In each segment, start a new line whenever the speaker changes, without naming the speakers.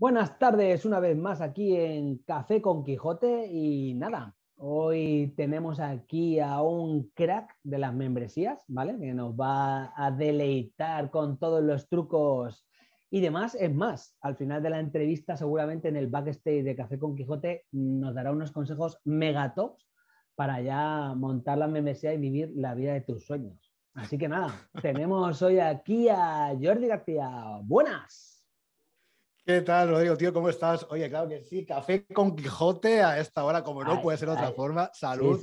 Buenas tardes, una vez más aquí en Café con Quijote y nada, hoy tenemos aquí a un crack de las membresías, ¿vale? Que nos va a deleitar con todos los trucos y demás. Es más, al final de la entrevista seguramente en el backstage de Café con Quijote nos dará unos consejos megatops para ya montar la membresía y vivir la vida de tus sueños. Así que nada, tenemos hoy aquí a Jordi García. Buenas. ¿Qué tal, Rodrigo, tío? ¿Cómo estás? Oye, claro que sí, café con Quijote a esta
hora, como no puede ser de otra forma. Salud.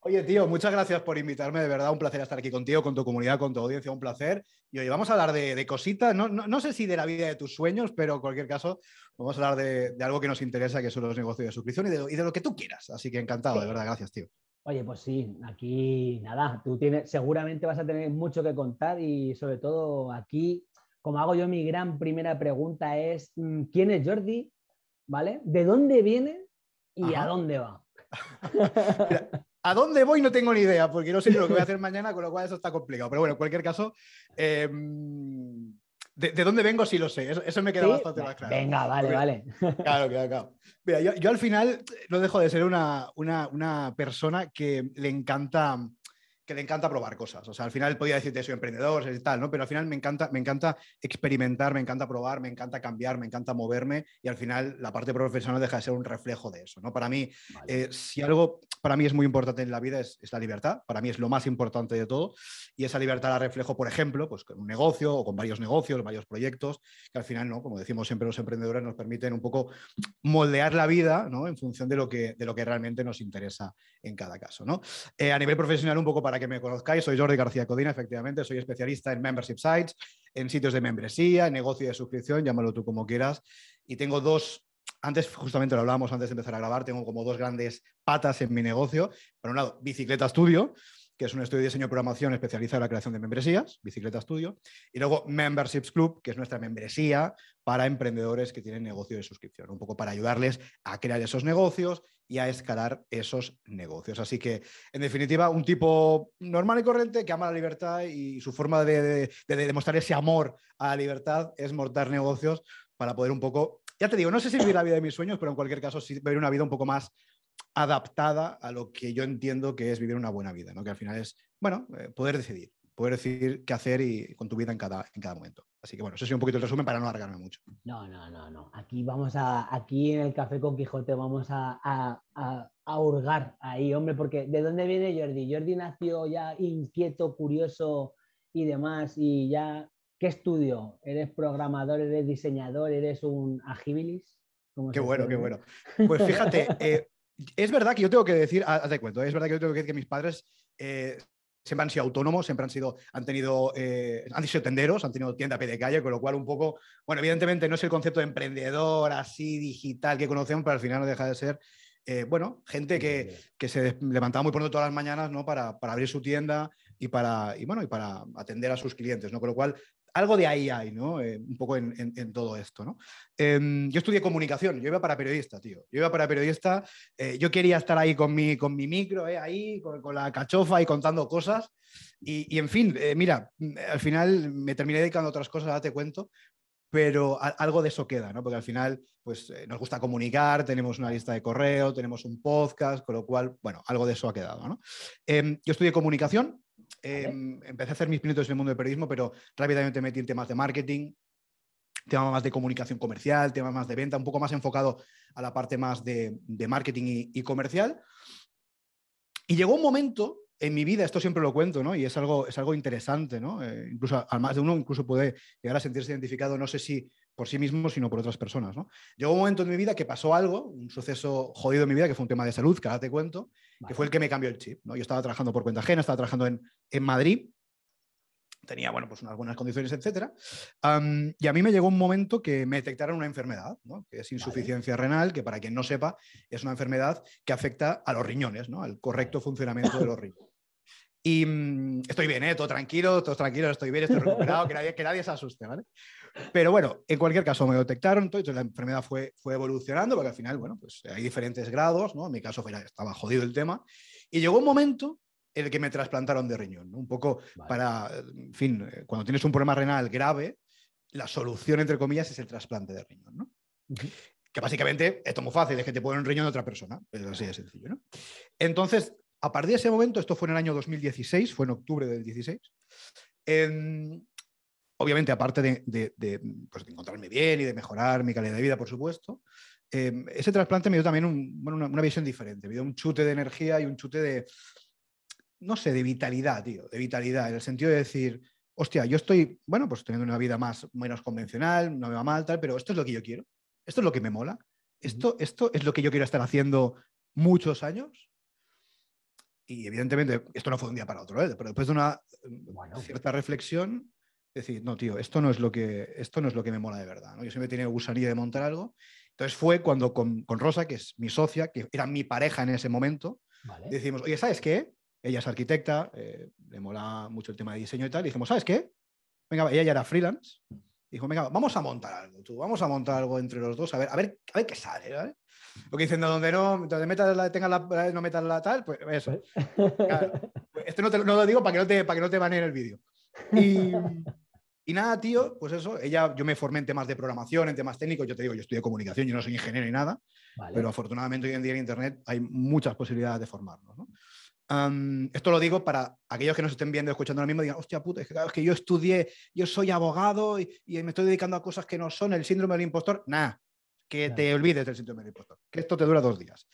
Oye, tío, muchas gracias por invitarme, de verdad, un placer estar aquí contigo, con tu comunidad, con tu audiencia, un placer. Y hoy vamos a hablar de, cositas, no, sé si de la vida de tus sueños, pero en cualquier caso, vamos a hablar de, algo que nos interesa, que son los negocios de suscripción y de, lo que tú quieras. Así que encantado, de verdad, gracias, tío.
Oye, pues sí, aquí nada, tú tienes, seguramente vas a tener mucho que contar y sobre todo aquí como hago yo, mi gran primera pregunta es, mm, ¿quién es Jordi? ¿Vale? ¿De dónde viene y a dónde va?
a dónde voy no tengo ni idea, porque no sé lo que voy a hacer mañana, con lo cual eso está complicado. Pero bueno, en cualquier caso, em, de, dónde vengo sí lo sé, eso, me queda bastante más claro. Venga, vale, vale. Claro, claro, claro. Mira, yo, al final no dejo de ser una, una persona que le encanta que le encanta probar cosas. O sea, al final podía decirte soy emprendedor tal, ¿no? Pero al final me encanta, me encanta experimentar, me encanta probar, me encanta cambiar, me encanta moverme y al final la parte profesional deja de ser un reflejo de eso, ¿no? Para mí, eh, si algo para mí es muy importante en la vida es, la libertad, para mí es lo más importante de todo y esa libertad la reflejo, por ejemplo, pues con un negocio o con varios negocios, varios proyectos, que al final, ¿no? Como decimos siempre los emprendedores nos permiten un poco moldear la vida, ¿no? En función de lo que, de lo que realmente nos interesa en cada caso, ¿no? Eh, a nivel profesional, un poco para para que me conozcáis, soy Jordi García Codina, efectivamente, soy especialista en membership sites, en sitios de membresía, negocio de suscripción, llámalo tú como quieras. Y tengo dos, antes justamente lo hablábamos antes de empezar a grabar, tengo como dos grandes patas en mi negocio. Por un lado, Bicicleta Studio, que es un estudio de diseño y programación especializado en la creación de membresías, Bicicleta Studio, y luego Memberships Club, que es nuestra membresía para emprendedores que tienen negocio de suscripción, un poco para ayudarles a crear esos negocios y a escalar esos negocios. Así que, en definitiva, un tipo normal y corriente que ama la libertad y su forma de, demostrar ese amor a la libertad es montar negocios para poder un poco, ya te digo, no sé si vivir la vida de mis sueños, pero en cualquier caso sí vivir una vida un poco más adaptada a lo que yo entiendo que es vivir una buena vida, ¿no? que al final es, bueno, eh, poder decidir, poder decidir qué hacer y con tu vida en cada, en cada momento. Así que bueno, eso es un poquito el resumen
para no alargarme mucho. No, no, no, no. Aquí vamos a, aquí en el Café con Quijote vamos a, a, hurgar ahí, hombre, porque ¿de dónde viene Jordi? Jordi nació ya inquieto, curioso y demás, y ya, ¿qué estudio? ¿Eres programador, eres diseñador, eres un agibilis? Qué bueno, qué bueno. Pues fíjate, eh, es verdad que yo tengo que decir, haz de cuento, es verdad que yo tengo que que mis padres eh,
siempre han sido autónomos, siempre han sido, han tenido, eh, han sido tenderos, han tenido tienda a pie de calle, con lo cual un poco, bueno, evidentemente no es el concepto de emprendedor así digital que conocemos, pero al final no deja de ser, eh, bueno, gente que, que, se levantaba muy pronto todas las mañanas, Para, abrir su tienda y para, bueno, y para atender a sus clientes, ¿no? Con lo cual algo de ahí hay, ¿no? Eh, un poco en, todo esto, ¿no? Em, yo estudié comunicación, yo iba para periodista, tío. Yo iba para periodista, eh, yo quería estar ahí con mi, con mi micro, eh, ahí, con, la cachofa y contando cosas. Y, y en fin, mira, mm, al final me terminé dedicando a otras cosas, ya te cuento, pero algo de eso queda, ¿no? Porque al final, pues nos gusta comunicar, tenemos una lista de correo, tenemos un podcast, con lo cual, bueno, algo de eso ha quedado, ¿no? Em, yo estudié comunicación, Em, empecé a hacer mis minutos en el mundo del periodismo, pero rápidamente metí en temas de marketing, temas más de comunicación comercial, temas más de venta, un poco más enfocado a la parte más de, marketing y, comercial. Y llegó un momento en mi vida, esto siempre lo cuento, Y es algo, es algo interesante, ¿no? Eh, incluso al más de uno incluso puede llegar a sentirse identificado, no sé si por sí mismo, sino por otras personas. ¿no? Llegó un momento en mi vida que pasó algo, un suceso jodido en mi vida, que fue un tema de salud, que ahora te cuento, que fue el que me cambió el chip. ¿no? Yo estaba trabajando por cuenta ajena, estaba trabajando en, Madrid, tenía bueno, pues unas buenas condiciones, etcétera, y a mí me llegó un momento que me detectaron una enfermedad, ¿no? que es insuficiencia renal, que para quien no sepa, es una enfermedad que afecta a los riñones, ¿no? al correcto funcionamiento de los riñones. Y mm, estoy bien, ¿eh? todo tranquilo, todo tranquilo, estoy bien, estoy recuperado, que nadie, que nadie se asuste, ¿vale? Pero bueno, en cualquier caso me detectaron, entonces la enfermedad fue, fue evolucionando, porque al final, bueno, pues hay diferentes grados, ¿no? En mi caso estaba jodido el tema. Y llegó un momento en el que me trasplantaron de riñón, ¿no? Un poco para, en fin, eh, cuando tienes un problema renal grave, la solución, entre comillas, es el trasplante de riñón, ¿no? Que básicamente esto es muy fácil, es que te ponen un riñón de otra persona, pero así de sencillo, ¿no? Entonces, a partir de ese momento, esto fue en el año 2016, fue en octubre del 16, en, em, obviamente, aparte mm, pues, de, encontrarme bien y de mejorar mi calidad de vida, por supuesto, em, ese trasplante me dio también una, visión diferente. Me dio un chute de energía y un chute de, no sé, de vitalidad, tío, de vitalidad, en el sentido de decir, hostia, yo estoy, bueno, pues teniendo una vida más menos convencional, no me va mal, tal, pero esto es lo que yo quiero, esto es lo que me mola, esto, esto es lo que yo quiero estar haciendo muchos años. Y evidentemente esto no fue de un día para otro, ¿eh? pero después de una mm, cierta reflexión, decir, no, tío, esto no es lo que, esto no es lo que me mola de verdad. Yo siempre tenía gusanía de montar algo. Entonces fue cuando con, con, Rosa, que es mi socia, que era mi pareja en ese momento, decimos, oye, ¿sabes qué? Ella es arquitecta, eh, le mola mucho el tema de diseño y tal. Y dijimos, ¿sabes qué? Venga, ella ya era freelance. Dijo, venga, vamos a montar algo, tú, vamos a montar algo entre los dos, a ver, a ver, qué sale, ¿vale? Lo que dicen, donde no, entonces metas la, tengas la, no metas la tal, pues eso. Pues esto no, lo digo para que no te, para que no te baneen el vídeo. Y, y nada, tío, pues eso, ella, yo me formé en temas de programación, en temas técnicos, yo te digo, yo estudié comunicación, yo no soy ingeniero ni nada, pero afortunadamente hoy en día en Internet hay muchas posibilidades de formarnos. esto lo digo para aquellos que nos estén viendo, escuchando ahora mismo, digan, hostia puta, es que, claro, que yo estudié, yo soy abogado y, me estoy dedicando a cosas que no son el síndrome del impostor. Nada, que te olvides del síndrome del impostor, que esto te dura dos días.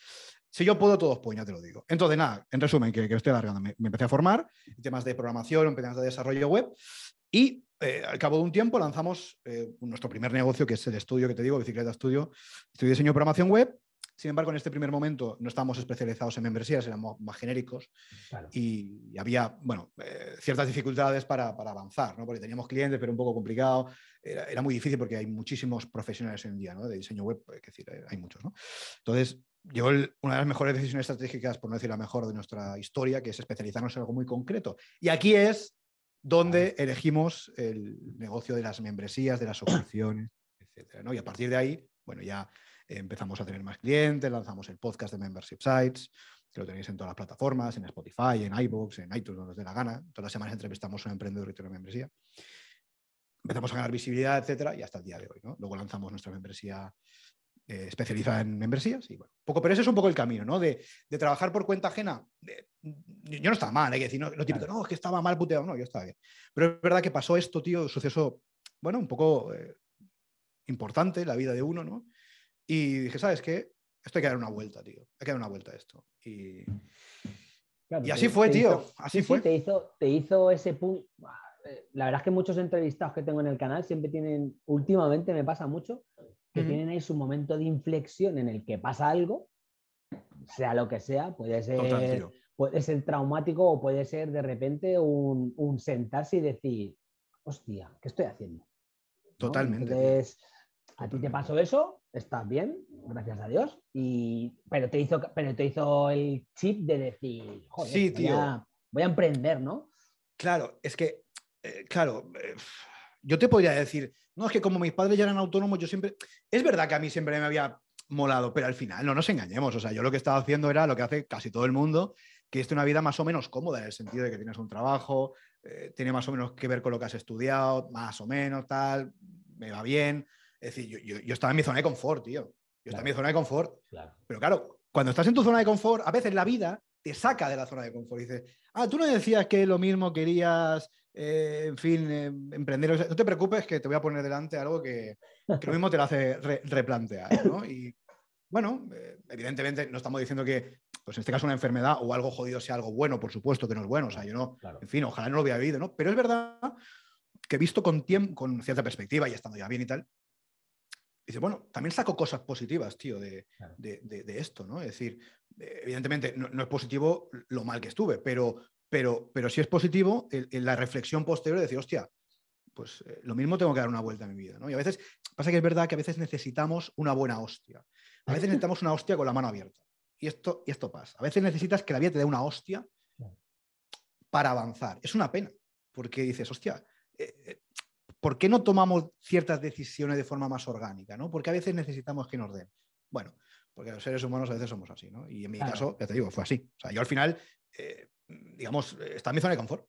Si yo puedo, todos pues. te lo digo. Entonces, nada, en resumen, que, que estoy me, me empecé a formar en temas de programación, en temas de desarrollo web y eh, al cabo de un tiempo lanzamos eh, nuestro primer negocio, que es el estudio que te digo, Bicicleta Estudio, Estudio Diseño y Programación Web. Sin embargo, en este primer momento no estábamos especializados en membresías, éramos más genéricos y, había, bueno, eh, ciertas dificultades para, avanzar, ¿no? Porque teníamos clientes, pero un poco complicado. Era, muy difícil porque hay muchísimos profesionales hoy en día, ¿no? De diseño web, pues, es decir, hay muchos, ¿no? Entonces, yo una de las mejores decisiones estratégicas, por no decir la mejor de nuestra historia, que es especializarnos en algo muy concreto. Y aquí es donde elegimos el negocio de las membresías, de las suscripciones, etc. ¿no? Y a partir de ahí, bueno, ya empezamos a tener más clientes, lanzamos el podcast de Membership Sites, que lo tenéis en todas las plataformas, en Spotify, en iBox, en iTunes, donde os dé la gana. Todas las semanas entrevistamos a un emprendedor que de membresía. Empezamos a ganar visibilidad, etcétera, y hasta el día de hoy. ¿no? Luego lanzamos nuestra membresía eh, especializa especializada en membresías. Y bueno, poco, pero ese es un poco el camino, ¿no? De, de trabajar por cuenta ajena. yo no estaba mal, hay que decir, no, lo típico, no, es que estaba mal puteado, no, yo estaba bien. Pero es verdad que pasó esto, tío, suceso, bueno, un poco eh, importante, la vida de uno, ¿no? Y dije, ¿sabes qué? Esto hay que dar una vuelta, tío. Hay que dar una vuelta a esto. Y, y así fue, tío. así fue.
te, hizo, te hizo ese punto. Eh, la verdad es que muchos entrevistados que tengo en el canal siempre tienen, últimamente me pasa mucho, que tienen ahí su momento de inflexión en el que pasa algo, sea lo que sea, puede ser, puede ser traumático o puede ser de repente un, sentarse y decir, hostia, ¿qué estoy haciendo? Totalmente. Entonces, a ti te pasó eso, estás bien, gracias a Dios, y, pero, te hizo, pero te hizo el chip de decir, joder, Voy, a, emprender, ¿no? Claro, es que, eh, claro, eh, yo te podría decir, no, es que como mis
padres ya eran autónomos, yo siempre. Es verdad que a mí siempre me había molado, pero al final no nos engañemos. O sea, yo lo que estaba haciendo era lo que hace casi todo el mundo, que es una vida más o menos cómoda, en el sentido de que tienes un trabajo, eh, tiene más o menos que ver con lo que has estudiado, más o menos, tal, me va bien. Es decir, yo, yo, estaba en mi zona de confort, tío. Yo estaba en mi zona de confort. Pero claro, cuando estás en tu zona de confort, a veces la vida te saca de la zona de confort. Y dices, ah, tú no decías que lo mismo querías eh, en fin, eh, emprender. no te preocupes que te voy a poner delante algo que, lo mismo te lo hace replantear, Y bueno, eh, evidentemente no estamos diciendo que, pues en este caso, una enfermedad o algo jodido sea algo bueno, por supuesto que no es bueno. O sea, yo no, en fin, ojalá no lo hubiera vivido, ¿no? Pero es verdad que visto con tiempo, con cierta perspectiva y estando ya bien y tal, dice, bueno, también saco cosas positivas, tío, de, esto, ¿no? Es decir, evidentemente no, es positivo lo mal que estuve, pero pero, si es positivo, en la reflexión posterior de decir, hostia, pues eh, lo mismo tengo que dar una vuelta a mi vida. ¿no? Y a veces, pasa que es verdad que a veces necesitamos una buena hostia. A veces necesitamos una hostia con la mano abierta. Y esto, y esto pasa. A veces necesitas que la vida te dé una hostia para avanzar. Es una pena, porque dices, hostia, eh, eh, ¿por qué no tomamos ciertas decisiones de forma más orgánica? ¿no? Porque a veces necesitamos que nos den. Bueno, porque los seres humanos a veces somos así, ¿no? Y en mi caso, ya te digo, fue así. O sea, yo al final digamos, está
en mi zona de confort.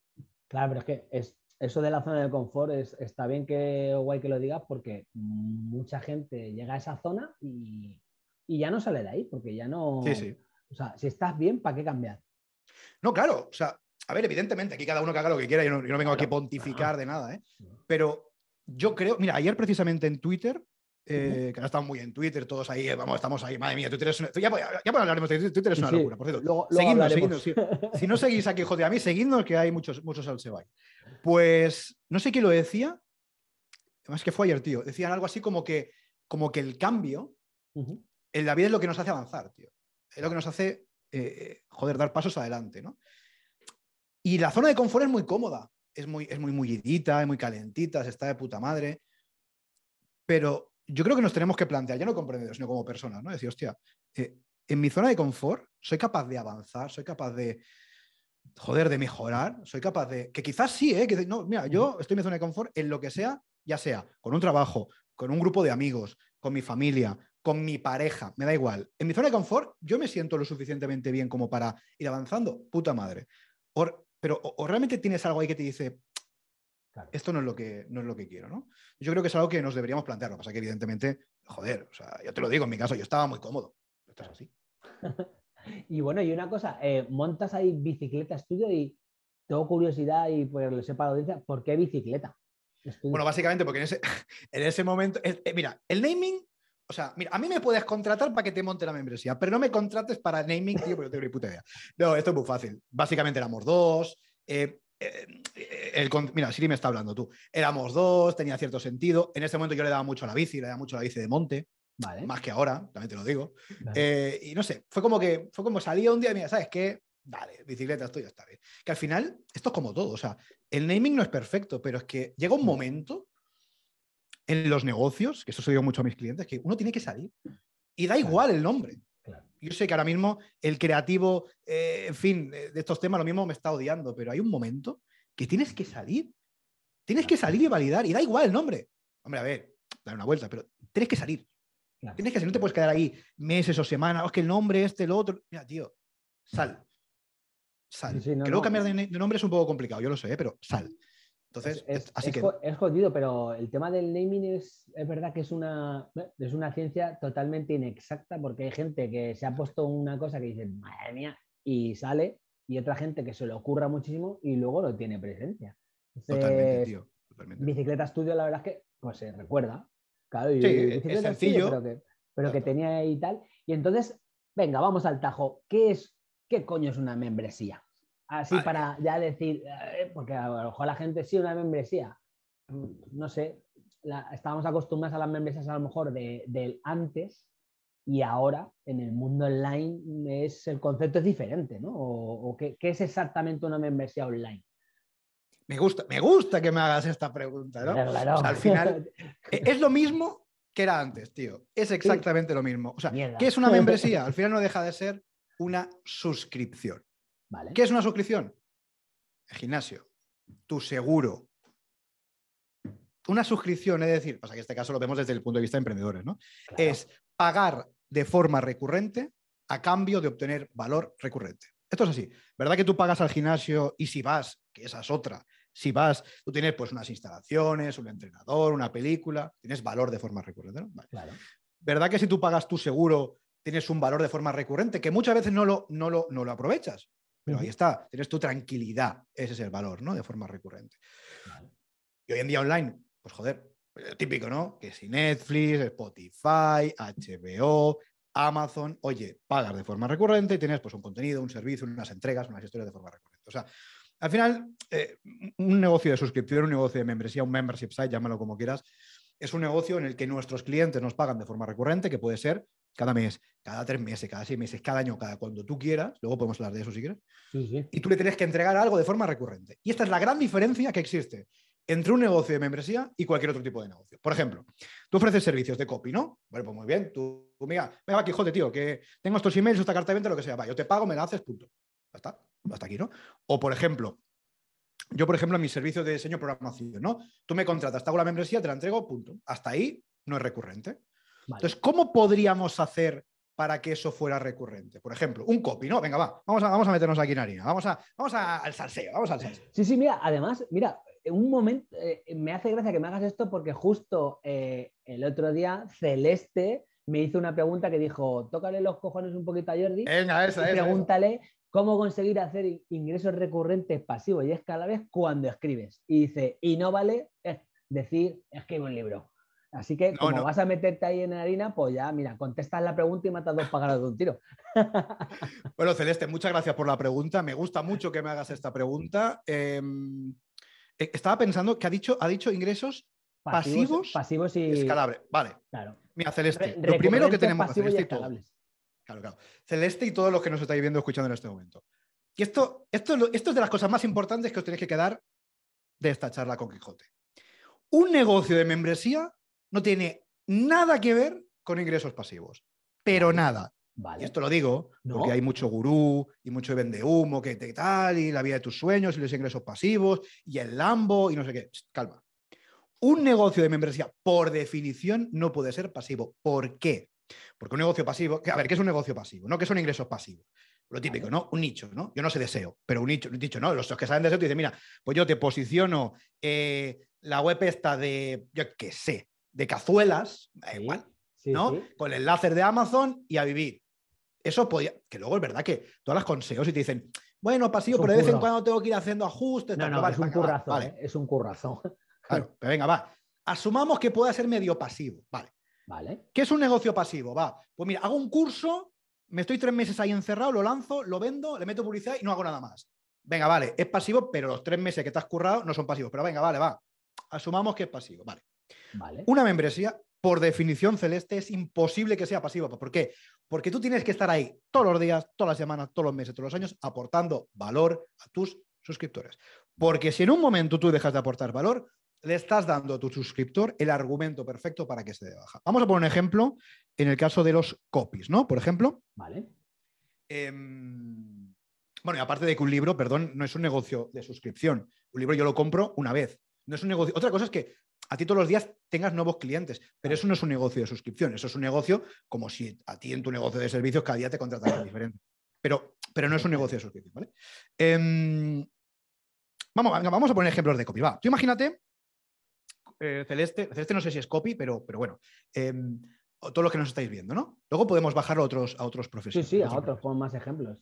Claro, pero es que es, eso de la zona de confort es, está bien que guay que lo digas porque mucha gente llega a esa zona y, ya no sale de ahí, porque ya no... Sí, sí. O sea, si estás bien, ¿para qué cambiar? No, claro, o sea, a ver, evidentemente, aquí cada uno
que haga lo que quiera, yo no, yo no vengo aquí a pontificar de nada, ¿eh? Pero yo creo, mira, ayer precisamente en Twitter eh, que no estado muy en Twitter, todos ahí, eh, vamos, estamos ahí, madre mía, Twitter es una, ya, locura, por cierto. si, no seguís aquí, joder, a mí, seguidnos, que hay muchos, muchos al Pues, no sé quién lo decía, además que fue ayer, tío, decían algo así como que, como que el cambio, en la vida es lo que nos hace avanzar, tío, es lo que nos hace, eh, joder, dar pasos adelante, ¿no? Y la zona de confort es muy cómoda, es muy, es muy mullidita, es muy calentita, se está de puta madre, pero yo creo que nos tenemos que plantear, ya no como sino como personas, ¿no? Decir, hostia, eh, en mi zona de confort soy capaz de avanzar, soy capaz de, joder, de mejorar, soy capaz de, que quizás sí, ¿eh? Que, no, mira, yo estoy en mi zona de confort en lo que sea, ya sea con un trabajo, con un grupo de amigos, con mi familia, con mi pareja, me da igual. En mi zona de confort yo me siento lo suficientemente bien como para ir avanzando, puta madre. pero o realmente tienes algo ahí que te dice, esto no es, lo que, no es lo que quiero, ¿no? Yo creo que es algo que nos deberíamos plantear. Lo que pasa que, evidentemente, joder, o sea, yo te lo digo, en mi caso, yo estaba muy cómodo. Estás así.
y bueno, y una cosa, eh, montas ahí bicicleta estudio y tengo curiosidad y pues lo para la audiencia, ¿por qué bicicleta?
Bueno, básicamente porque en ese, momento, eh, eh, mira, el naming o sea, mira, a mí me puedes contratar para que te monte la membresía, pero no me contrates para naming, porque yo tengo ni puta idea. No, esto es muy fácil. Básicamente éramos dos. Eh, mira, Siri me está hablando tú. Éramos dos, tenía cierto sentido. En ese momento yo le daba mucho a la bici, le daba mucho a la bici de monte. Más que ahora, también te lo digo. Eh, y no sé, fue como que fue como salía un día y mira, ¿sabes qué? Vale, bicicleta, esto ya está bien. Que al final, esto es como todo. O sea, el naming no es perfecto, pero es que llega un momento en los negocios, que eso se digo mucho a mis clientes, que uno tiene que salir. Y da igual el nombre yo sé que ahora mismo el creativo, eh, en fin, eh, de estos temas lo mismo me está odiando, pero hay un momento que tienes que salir. Tienes que salir y validar. Y da igual el nombre. Hombre, a ver, dar una vuelta, pero tienes que salir. Tienes que salir, no te puedes quedar ahí meses o semanas. Oh, es que el nombre, este, el otro. Mira, tío, sal. Sal. que cambiar pues de, nombre es un poco complicado, yo lo sé, pero sal. Entonces, es,
jodido, pero el tema del naming es, verdad que es una, es una ciencia totalmente inexacta porque hay gente que se ha puesto una cosa que dice, madre mía, y sale, y otra gente que se le ocurra muchísimo y luego no tiene presencia. totalmente, tío. Bicicleta Studio, la verdad es que pues, se recuerda. Claro, sí, es sencillo. pero, que, tenía y tal. Y entonces, venga, vamos al tajo. ¿Qué es, qué coño es una membresía? Así para ya decir, eh, porque a lo mejor la gente sí, una membresía. Mm, no sé, estábamos acostumbrados a las membresías a lo mejor del antes y ahora en el mundo online es, el concepto es diferente, ¿no? ¿O, qué, es exactamente una membresía online? Me gusta, me gusta que me hagas esta pregunta, ¿no? al final, e, es lo
mismo que era antes, tío. Es exactamente lo mismo. O sea, ¿qué es una membresía? Al final no deja de ser una suscripción. ¿Qué es una suscripción? El gimnasio, tu seguro. Una suscripción, es decir, pasa que en este caso lo vemos desde el punto de vista de emprendedores, ¿no? Es pagar de forma recurrente a cambio de obtener valor recurrente. Esto es así. ¿Verdad que tú pagas al gimnasio y si vas, que esa es otra, si vas, tú tienes pues unas instalaciones, un entrenador, una película, tienes valor de forma recurrente, ¿no? ¿Verdad que si tú pagas tu seguro, tienes un valor de forma recurrente que muchas veces no no no lo aprovechas? Pero ahí está, tienes tu tranquilidad, ese es el valor, ¿no? De forma recurrente. Y hoy en día online, pues joder, eh, típico, ¿no? Que si Netflix, Spotify, HBO, Amazon, oye, pagas de forma recurrente y tienes pues un contenido, un servicio, unas entregas, unas historias de forma recurrente. O sea, al final, eh, un negocio de suscripción, un negocio de membresía, un membership site, llámalo como quieras, es un negocio en el que nuestros clientes nos pagan de forma recurrente, que puede ser cada mes, cada tres meses, cada seis meses, cada año, cada cuando tú quieras. Luego podemos hablar de eso si quieres. Y tú le tienes que entregar algo de forma recurrente. Y esta es la gran diferencia que existe entre un negocio de membresía y cualquier otro tipo de negocio. Por ejemplo, tú ofreces servicios de copy, ¿no? Bueno, pues muy bien, tú, mira, me aquí, joder, tío, que tengo estos emails, esta carta de venta, lo que sea, va, yo te pago, me la haces, punto. Ya está, hasta aquí, ¿no? O por ejemplo, yo, por ejemplo, en mi servicio de diseño programación, ¿no? Tú me contratas, te hago la membresía, te la entrego, punto. Hasta ahí no es recurrente. Entonces, ¿cómo podríamos hacer para que eso fuera recurrente? Por
ejemplo, un copy, ¿no? Venga, va, vamos a, vamos a meternos aquí en harina, vamos, a, vamos al salseo, vamos al salseo. Sí, sí, mira, además, mira, un momento, eh, me hace gracia que me hagas esto porque justo eh, el otro día Celeste me hizo una pregunta que dijo, tócale los cojones un poquito a Jordi. Venga, y pregúntale ¿Cómo conseguir hacer ingresos recurrentes pasivos y escalables cuando escribes? Y dice, y no vale decir, escribe un libro. Así que como vas a meterte ahí en la harina, pues ya, mira, contestas la pregunta y matas dos pájaros de un tiro.
bueno, Celeste, muchas gracias por la pregunta. Me gusta mucho que me hagas esta pregunta. Em, eh, estaba pensando que ha dicho, ha dicho ingresos pasivos, y escalables. Vale. Claro. Mira, Celeste, lo primero que tenemos que hacer es Claro, claro. Celeste y todos los que nos estáis viendo escuchando en este momento. Y esto, esto, es de las cosas más importantes que os tenéis que quedar de esta charla con Quijote. Un negocio de membresía no tiene nada que ver con ingresos pasivos, pero nada. Y esto lo digo porque hay mucho gurú y mucho vende humo, que te, tal, y la vida de tus sueños y los ingresos pasivos y el Lambo y no sé qué. calma. Un negocio de membresía, por definición, no puede ser pasivo. ¿Por qué? Porque un negocio pasivo, a ver, ¿qué es un negocio pasivo? No, que son ingresos pasivos. Lo típico, ¿no? Un nicho, ¿no? Yo no sé deseo, pero un nicho, un nicho, ¿no? Los que saben deseo te dicen, mira, pues yo te posiciono eh, la web esta de, yo qué sé, de cazuelas, igual, ¿no? Con el láser de Amazon y a vivir. Eso podía, que luego es verdad que todas las consejos y te dicen, bueno, pasivo, pero de vez en cuando tengo que ir haciendo ajustes. No, no, es, un currazón, es un currazón. Claro, pero venga, va. Asumamos que pueda ser medio pasivo, vale. Vale. ¿Qué es un negocio pasivo? Va, pues mira, hago un curso, me estoy tres meses ahí encerrado, lo lanzo, lo vendo, le meto publicidad y no hago nada más. Venga, vale, es pasivo, pero los tres meses que te has currado no son pasivos. Pero venga, vale, va. Asumamos que es pasivo, vale. vale. Una membresía, por definición celeste, es imposible que sea pasiva. ¿Por qué? Porque tú tienes que estar ahí todos los días, todas las semanas, todos los meses, todos los años, aportando valor a tus suscriptores. Porque si en un momento tú dejas de aportar valor, le estás dando a tu suscriptor el argumento perfecto para que se de baja. Vamos a poner un ejemplo en el caso de los copies, ¿no? Por ejemplo. Vale. Em, bueno, y aparte de que un libro, perdón, no es un negocio de suscripción. Un libro yo lo compro una vez. No es un negocio. Otra cosa es que a ti todos los días tengas nuevos clientes, pero eso no es un negocio de suscripción. Eso es un negocio como si a ti en tu negocio de servicios cada día te contrataran diferente. Pero, pero no es un negocio de suscripción, ¿vale? Em, vamos, vamos a poner ejemplos de copy. tú imagínate eh, celeste, no sé si es copy, pero, pero bueno, em, todo lo que nos estáis viendo, ¿no? Luego podemos bajarlo a otros, a otros profesionales. Sí, sí, a otros, con más ejemplos.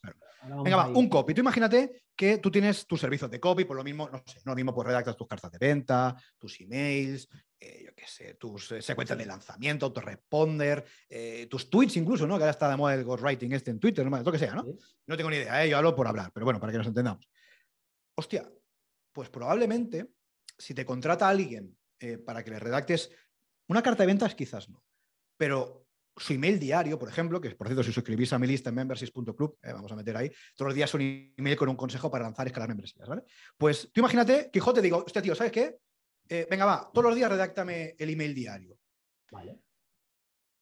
Venga, va, un copy. Tú imagínate que tú tienes tus servicios de copy, por lo mismo, no sé, no lo mismo, pues redactas tus cartas de venta, tus emails, eh, yo qué sé, tus eh, secuencias de lanzamiento, autoresponder, tus tweets incluso, ¿no? Que ahora está de moda el ghostwriting este en Twitter, lo que sea, ¿no? No tengo ni idea, yo hablo por hablar, pero bueno, para que nos entendamos. Hostia, pues probablemente si te contrata alguien eh, para que le redactes una carta de ventas, quizás no, pero su email diario, por ejemplo, que es por cierto, si suscribís a mi lista en membersys.club, eh, vamos a meter ahí, todos los días un email con un consejo para lanzar escalas membresías, ¿vale? Pues tú imagínate Quijote digo, este tío, ¿sabes qué? Eh, venga, va, todos los días redáctame el email diario. Vale.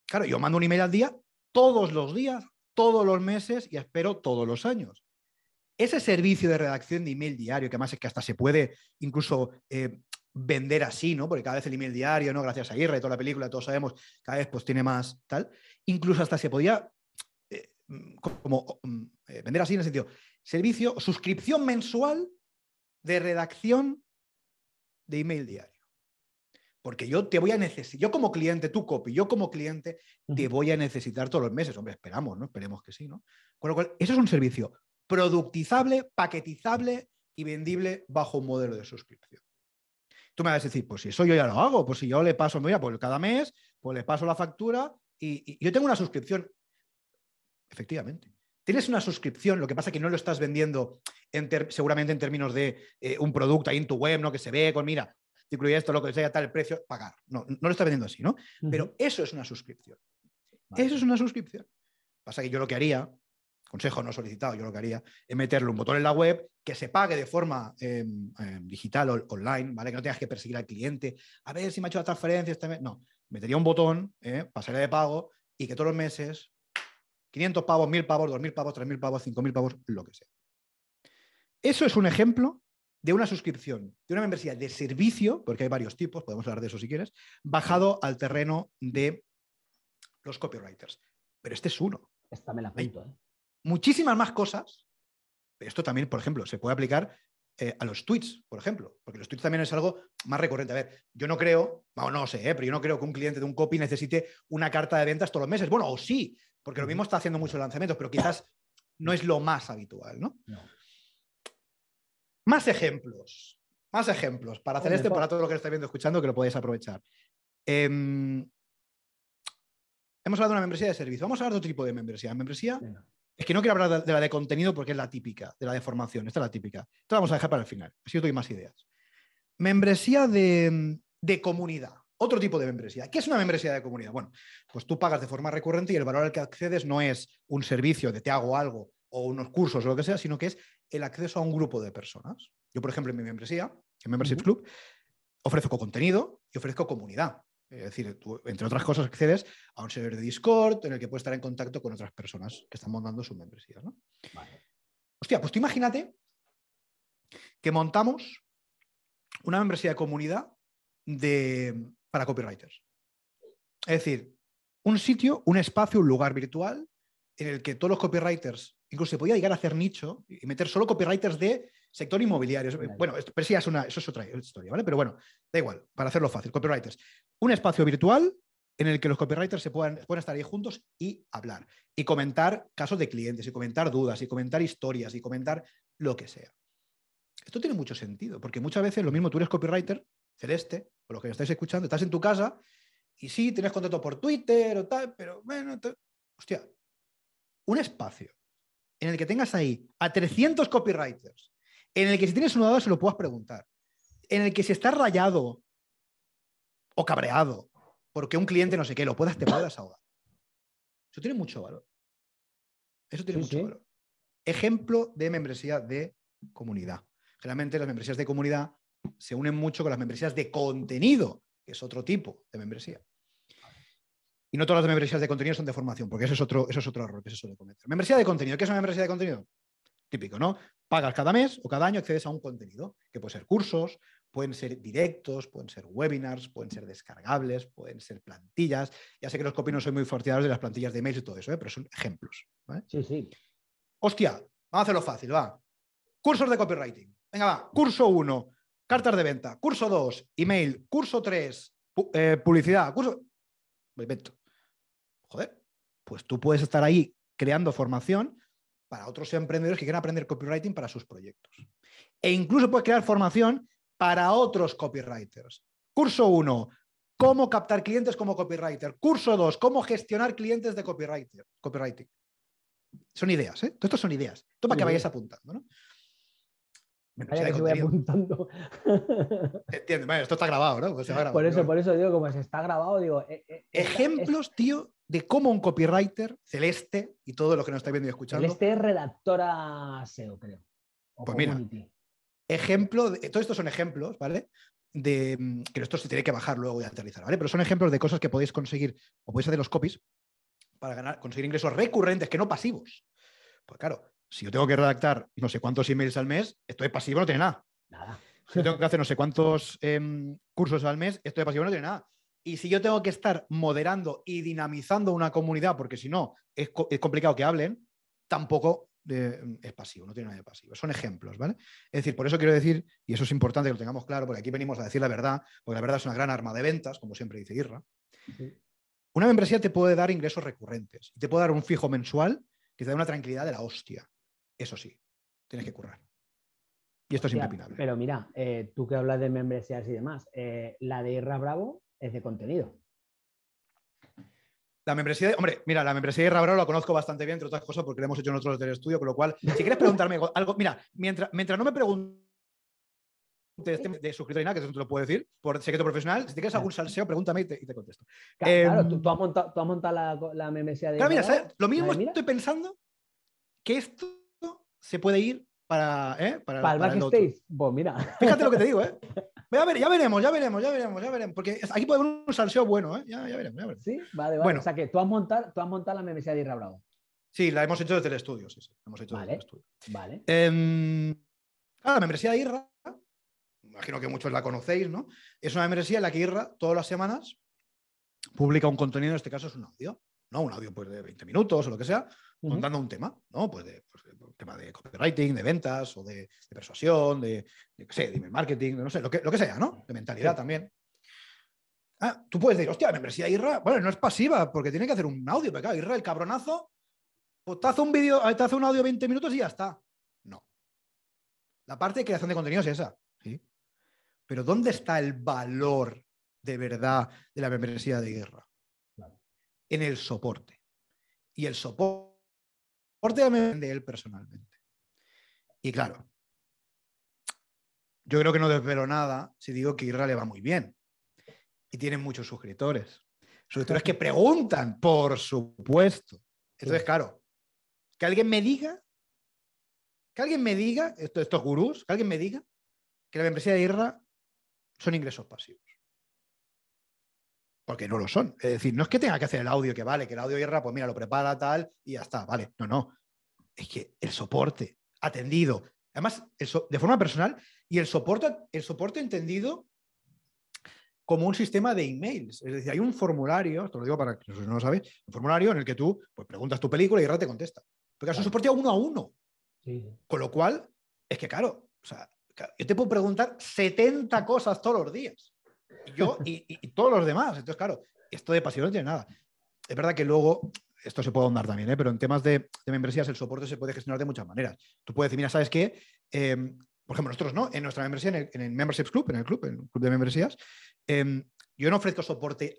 Claro, yo mando un email al día todos los días, todos los meses y espero todos los años. Ese servicio de redacción de email diario, que además es que hasta se puede incluso vender así, ¿no? Porque cada vez el email diario, ¿no? Gracias a Aguirre, toda la película, todos sabemos, cada vez pues tiene más tal. Incluso hasta se podía eh, como mm, eh, vender así en el sentido, servicio, suscripción mensual de redacción de email diario. Porque yo te voy a necesitar, yo como cliente, tú copy, yo como cliente te voy a necesitar todos los meses. Hombre, esperamos, ¿no? Esperemos que sí, ¿no? Con lo cual, eso es un servicio productizable, paquetizable y vendible bajo un modelo de suscripción. Tú me vas a decir, pues si eso yo ya lo hago, pues si yo le paso, mira, pues cada mes, pues le paso la factura y, yo tengo una suscripción. Efectivamente. Tienes una suscripción, lo que pasa es que no lo estás vendiendo seguramente en términos de eh, un producto ahí en tu web, ¿no? Que se ve con, mira, te incluye esto, lo que sea, tal, el precio, pagar. No, no lo estás vendiendo así, ¿no? Pero eso es una suscripción. Eso es una suscripción. Pasa que yo lo que haría consejo no solicitado, yo lo que haría, es meterle un botón en la web que se pague de forma em, em, digital o online, ¿vale? Que no tengas que perseguir al cliente, a ver si me ha hecho la transferencia este mes. No, metería un botón, ¿eh? pasaría de pago y que todos los meses, 500 pavos, 1000 pavos, 2000 pavos, 3000 pavos, 5000 pavos, lo que sea. Eso es un ejemplo de una suscripción, de una membresía de servicio, porque hay varios tipos, podemos hablar de eso si quieres, bajado al terreno de los copywriters. Pero este es uno. Esta me la apunto, ¿eh? muchísimas más cosas. Esto también, por ejemplo, se puede aplicar eh, a los tweets, por ejemplo, porque los tweets también es algo más recurrente. A ver, yo no creo, o no sé, eh, pero yo no creo que un cliente de un copy necesite una carta de ventas todos los meses. Bueno, o sí, porque lo mismo está haciendo muchos lanzamientos, pero quizás no es lo más habitual, ¿no? Más ejemplos, más ejemplos para hacer este, para todo lo que estáis viendo, escuchando, que lo podéis aprovechar. Em, hemos hablado de una membresía de servicio. Vamos a hablar de otro tipo de membresía. Membresía es que no quiero hablar de la de contenido porque es la típica, de la de formación. Esta es la típica. esto la vamos a dejar para el final. Así yo doy más ideas. Membresía de, comunidad. Otro tipo de membresía. ¿Qué es una membresía de comunidad? Bueno, pues tú pagas de forma recurrente y el valor al que accedes no es un servicio de te hago algo o unos cursos o lo que sea, sino que es el acceso a un grupo de personas. Yo, por ejemplo, en mi membresía, en Membership Club, ofrezco contenido y ofrezco comunidad. Es decir, tú, entre otras cosas, accedes a un servidor de Discord en el que puedes estar en contacto con otras personas que están montando sus membresía ¿no? Hostia, pues tú imagínate que montamos una membresía de comunidad de, para copywriters. Es decir, un sitio, un espacio, un lugar virtual en el que todos los copywriters incluso se podía llegar a hacer nicho y meter solo copywriters de sector inmobiliario. Bueno, pero sí, es una, eso es otra historia, ¿vale? Pero bueno, da igual, para hacerlo fácil, copywriters. Un espacio virtual en el que los copywriters se puedan, estar ahí juntos y hablar, y comentar casos de clientes, y comentar dudas, y comentar historias, y comentar lo que sea. Esto tiene mucho sentido, porque muchas veces lo mismo tú eres copywriter, celeste, por lo que me estáis escuchando, estás en tu casa y sí, tienes contacto por Twitter o tal, pero bueno, hostia, un espacio en el que tengas ahí a 300 copywriters, en el que si tienes un duda se lo puedas preguntar, en el que si estás rayado o cabreado porque un cliente no sé qué, lo puedas, te puedas ahogar. Eso tiene mucho valor. Eso tiene mucho valor. Ejemplo de membresía de comunidad. Generalmente las membresías de comunidad se unen mucho con las membresías de contenido, que es otro tipo de membresía. Y no todas las membresías de contenido son de formación, porque eso es otro, es otro error que se suele cometer. Membresía de contenido, ¿qué es una membresía de contenido? Típico, ¿no? Pagas cada mes o cada año accedes a un contenido, que puede ser cursos, pueden ser directos, pueden ser webinars, pueden ser descargables, pueden ser plantillas. Ya sé que los copy no soy muy forteados de las plantillas de emails y todo eso, ¿eh? pero son ejemplos. Sí, sí. Hostia, vamos a hacerlo fácil, va. Cursos de copywriting. Venga, va. Curso 1, cartas de venta. Curso 2, email. Curso 3, eh, publicidad. Curso me Joder, pues tú puedes estar ahí creando formación para otros emprendedores que quieran aprender copywriting para sus proyectos. E incluso puedes crear formación para otros copywriters. Curso 1, cómo captar clientes como copywriter. Curso 2, cómo gestionar clientes de copywriting. Son ideas, ¿eh?
Todo esto son ideas. toma que vayas apuntando, ¿no? que apuntando. esto está grabado, ¿no? por eso, por eso digo, como se está grabado, digo. Eh, eh, eh,
ejemplos, tío, de cómo un copywriter, Celeste y todo lo que nos está viendo y escuchando. Celeste
es redactora SEO, creo.
pues mira. Ejemplo, todos estos son ejemplos, ¿vale? De, mm, que esto se tiene que bajar luego y aterrizar, ¿vale? Pero son ejemplos de cosas que podéis conseguir o podéis hacer los copies para ganar, conseguir ingresos recurrentes, que no pasivos. Pues claro, si yo tengo que redactar no sé cuántos emails al mes, esto de pasivo no tiene nada. Si yo tengo que hacer no sé cuántos em, cursos al mes, esto de pasivo no tiene nada. Y si yo tengo que estar moderando y dinamizando una comunidad, porque si no es, complicado que hablen, tampoco em, es pasivo, no tiene nada de pasivo. Son ejemplos, ¿vale? Es decir, por eso quiero decir, y eso es importante que lo tengamos claro, porque aquí venimos a decir la verdad, porque la verdad es una gran arma de ventas, como siempre dice Irra. Una membresía te puede dar ingresos recurrentes, y te puede dar un fijo mensual que te da una tranquilidad de la hostia. Eso sí, tienes que currar. Y esto es impepinable.
Pero mira, eh, tú que hablas de membresías y demás, eh, la de Irra Bravo es de contenido.
La membresía, de, hombre, mira, la membresía de Irra Bravo la conozco bastante bien, entre otras cosas, porque la hemos hecho nosotros del estudio, con lo cual, si quieres preguntarme algo, mira, mientras, mientras no me preguntes este de, suscriptor y nada, que eso te lo puedo decir, por secreto profesional, si te quieres algún salseo, pregúntame y te, contesto. Claro, em,
tú, has montado, la, membresía de... Claro, mira,
lo mismo estoy pensando que esto se puede ir para, ¿eh? para, para, el backstage. mira. Fíjate lo que te digo, ¿eh? Ya, ver, ya, veremos, ya veremos, ya veremos, ya veremos. Porque aquí puede haber un salseo bueno, ¿eh? Ya, ya, veremos, ya
veremos. Sí, vale, vale. Bueno. O sea que tú has montado, tú la membresía de Irra Bravo.
Sí, la hemos hecho desde el estudio, sí, sí. La hemos hecho vale, desde el estudio. Vale. Eh, ah, la membresía de Irra, imagino que muchos la conocéis, ¿no? Es una membresía en la que Irra todas las semanas publica un contenido, en este caso es un audio, ¿no? Un audio pues, de 20 minutos o lo que sea, contando un tema, ¿no? Pues, de, pues, tema de copywriting, de ventas o de, persuasión, de, sé, de marketing, no sé, lo que, sea, ¿no? De mentalidad también. Ah, tú puedes decir, hostia, la membresía de IRRA, bueno, no es pasiva, porque tiene que hacer un audio, pero claro, IRRA, el cabronazo, o pues te hace un vídeo, te hace un audio 20 minutos y ya está. No. La parte de creación de contenido es esa, ¿sí? Pero ¿dónde está el valor de verdad de la membresía de guerra? En el soporte. Y el soporte Ortega de él personalmente. Y claro, yo creo que no desvelo nada si digo que Irra le va muy bien. Y tiene muchos suscriptores. Suscriptores que preguntan, por supuesto. Entonces, claro, que alguien me diga, que alguien me diga, estos, estos gurús, que alguien me diga que la membresía de Irra son ingresos pasivos porque no lo son. Es decir, no es que tenga que hacer el audio, que vale, que el audio hierra pues mira, lo prepara tal y ya está, vale. No, no. Es que el soporte atendido, además, de forma personal, y el soporte, el soporte entendido como un sistema de emails. Es decir, hay un formulario, esto lo digo para que no lo sabes, un formulario en el que tú pues, preguntas tu película y erra, te contesta. Porque es un soporte a uno a uno. Con lo cual, es que claro, o sea, yo te puedo preguntar 70 cosas todos los días yo y, todos los demás. Entonces, claro, esto de pasión no tiene nada. Es verdad que luego, esto se puede ahondar también, ¿eh? pero en temas de, membresías el soporte se puede gestionar de muchas maneras. Tú puedes decir, mira, ¿sabes qué? Em, por ejemplo, nosotros, ¿no? En nuestra membresía, en el, membership Memberships Club, en el club, en el club de membresías, em, yo no ofrezco soporte,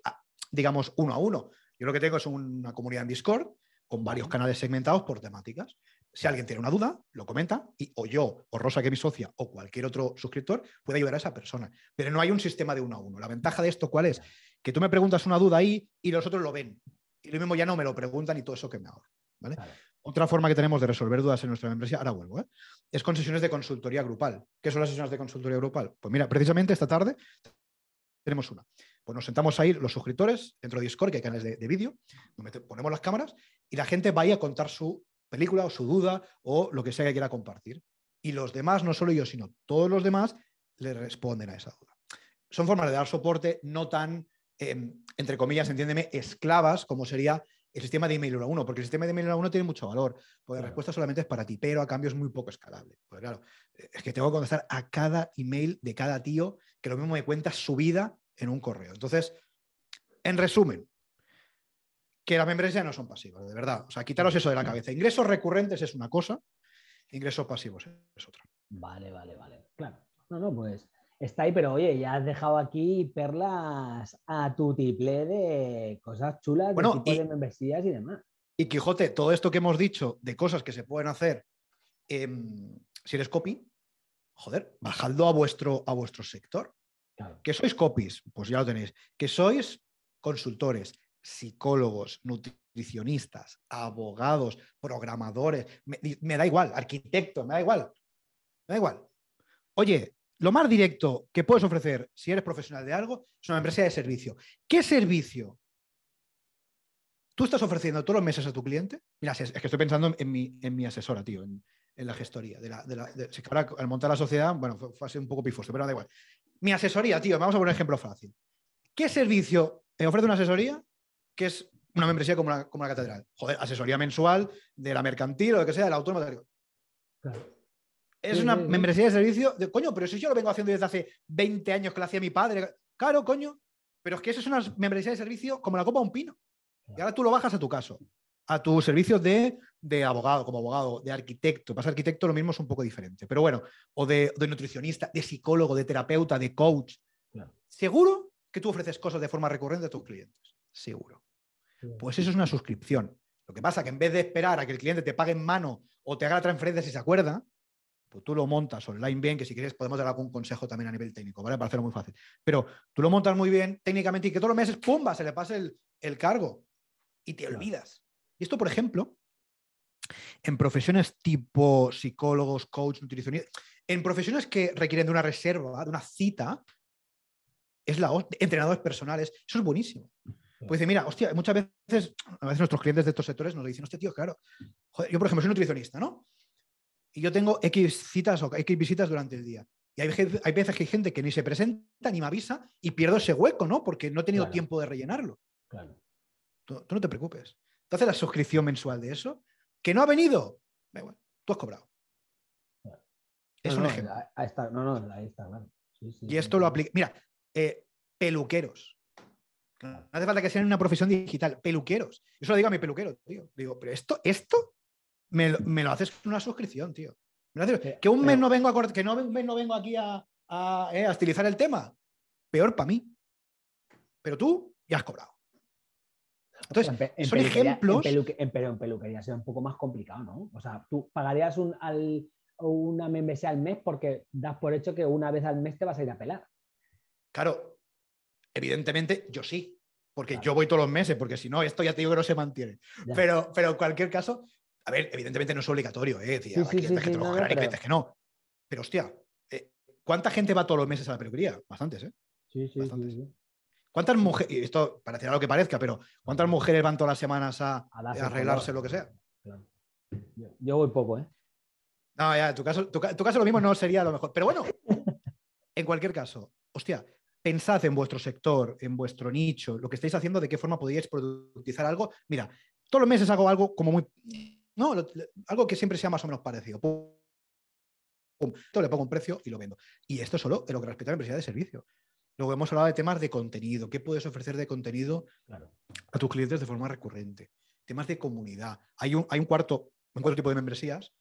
digamos, uno a uno. Yo lo que tengo es una comunidad en Discord con varios canales segmentados por temáticas si alguien tiene una duda, lo comenta y o yo, o Rosa, que es mi socia, o cualquier otro suscriptor puede ayudar a esa persona. Pero no hay un sistema de uno a uno. La ventaja de esto, ¿cuál es? Que tú me preguntas una duda ahí y los otros lo ven. Y lo mismo ya no me lo preguntan y todo eso que me hago. Otra forma que tenemos de resolver dudas en nuestra empresa, ahora vuelvo, ¿eh? es con sesiones de consultoría grupal. ¿Qué son las sesiones de consultoría grupal? Pues mira, precisamente esta tarde tenemos una. Pues nos sentamos ahí los suscriptores dentro de Discord, que hay canales de, vídeo, ponemos las cámaras y la gente va a contar su película o su duda o lo que sea que quiera compartir. Y los demás, no solo yo, sino todos los demás, le responden a esa duda. Son formas de dar soporte no tan, em, entre comillas, entiéndeme, esclavas como sería el sistema de email 1 a 1, porque el sistema de email 1 a 1 tiene mucho valor, porque la respuesta solamente es para ti, pero a cambio es muy poco escalable. Pues claro, eh, es que tengo que contestar a cada email de cada tío que lo mismo me cuenta su vida en un correo. Entonces, en resumen, que las membresías no son pasivas, de verdad. O sea, quitaros eso de la cabeza. Ingresos recurrentes es una cosa, ingresos pasivos es
otra. Vale, vale, vale. Claro. No, no, pues está ahí, pero oye, ya has dejado aquí perlas a tu tiple de cosas chulas, de, membresías y demás.
Y Quijote, todo esto que hemos dicho de cosas que se pueden hacer em, si eres copy, joder, bajadlo a vuestro, a vuestro sector. Claro. Que sois copies, pues ya lo tenéis. Que sois consultores, psicólogos, nutricionistas, abogados, programadores, me, da igual, arquitecto, me da igual, me da igual. Oye, lo más directo que puedes ofrecer si eres profesional de algo es una empresa de servicio. ¿Qué servicio tú estás ofreciendo todos los meses a tu cliente? Mira, es que estoy pensando en mi, asesora, tío, en, la gestoría. De la, de la, si ahora, al montar la sociedad, bueno, fue, así un poco pifoso, pero da igual. Mi asesoría, tío, vamos a poner un ejemplo fácil. ¿Qué servicio ofrece una asesoría que es una membresía como la como una catedral. Joder, asesoría mensual de la mercantil o lo que sea, de la Es una membresía de servicio de coño, pero si yo lo vengo haciendo desde hace 20 años que lo hacía mi padre. Claro, coño. Pero es que eso es una membresía de servicio como la copa a un pino. Y ahora tú lo bajas a tu caso, a tu servicio de, abogado, como abogado, de arquitecto. Para ser arquitecto lo mismo es un poco diferente, pero bueno, o de, nutricionista, de psicólogo, de terapeuta, de coach. Seguro que tú ofreces cosas de forma recurrente a tus clientes. Seguro. Pues eso es una suscripción. Lo que pasa es que en vez de esperar a que el cliente te pague en mano o te haga la transferencia si se acuerda, pues tú lo montas online bien, que si quieres podemos dar algún consejo también a nivel técnico, ¿vale? Para hacerlo muy fácil. Pero tú lo montas muy bien técnicamente y que todos los meses, ¡pumba!, se le pase el, cargo y te olvidas. Y esto, por ejemplo, en profesiones tipo psicólogos, coaches, nutricionistas, en profesiones que requieren de una reserva, de una cita, es la entrenadores personales, eso es buenísimo. Pues dice, mira, hostia, muchas veces, a veces nuestros clientes de estos sectores nos dicen, hostia, tío, claro, yo por ejemplo soy nutricionista, ¿no? Y yo tengo X citas o X visitas durante el día. Y hay, hay veces que hay gente que ni se presenta ni me avisa y pierdo ese hueco, ¿no? Porque no he tenido tiempo de rellenarlo. Claro. Tú, no te preocupes. entonces la suscripción mensual de eso. ¿Que no ha venido? Bueno, tú has cobrado. Es un ejemplo. Ahí está, no, no, ahí está, claro. y esto lo aplica. Mira, eh, peluqueros. No hace falta que sean una profesión digital, peluqueros. Yo solo lo digo a mi peluquero, tío. Digo, pero esto, esto me lo, haces con una suscripción, tío. Eh, que un mes no vengo que un no vengo aquí eh, a,
estilizar el tema. Peor para mí. Pero tú ya has cobrado. Entonces, en, ejemplo En pero en peluquería sea un poco más complicado, ¿no? O sea, tú pagarías una membresía al mes porque das por hecho que una vez al mes te vas a ir a pelar.
Claro, Evidentemente, yo sí, porque yo voy todos los meses, porque si no, esto ya te digo que no se mantiene. Pero, pero en cualquier caso, a ver, evidentemente no es obligatorio, ¿eh? que que no. Pero hostia, eh, ¿cuánta gente va todos los meses a la peluquería? Bastantes, ¿eh? Sí, sí, ¿Cuántas mujeres, esto para parecerá lo que parezca, pero cuántas mujeres van todas las semanas a, arreglarse lo que sea? Yo, voy poco, ¿eh? No, ya, tu caso, tu, tu caso lo mismo no sería lo mejor. Pero bueno, en cualquier caso, hostia, pensad en vuestro sector, en vuestro nicho, lo que estáis haciendo, de qué forma podríais productizar algo. Mira, todos los meses hago algo como muy... No, algo que siempre sea más o menos parecido. Pum, le pongo un precio y lo vendo. Y esto solo en lo que respecta a la empresa de servicio. Luego hemos hablado de temas de contenido. ¿Qué puedes ofrecer de contenido a tus clientes de forma recurrente? Temas de comunidad. Hay un, hay un cuarto, un tipo de membresías,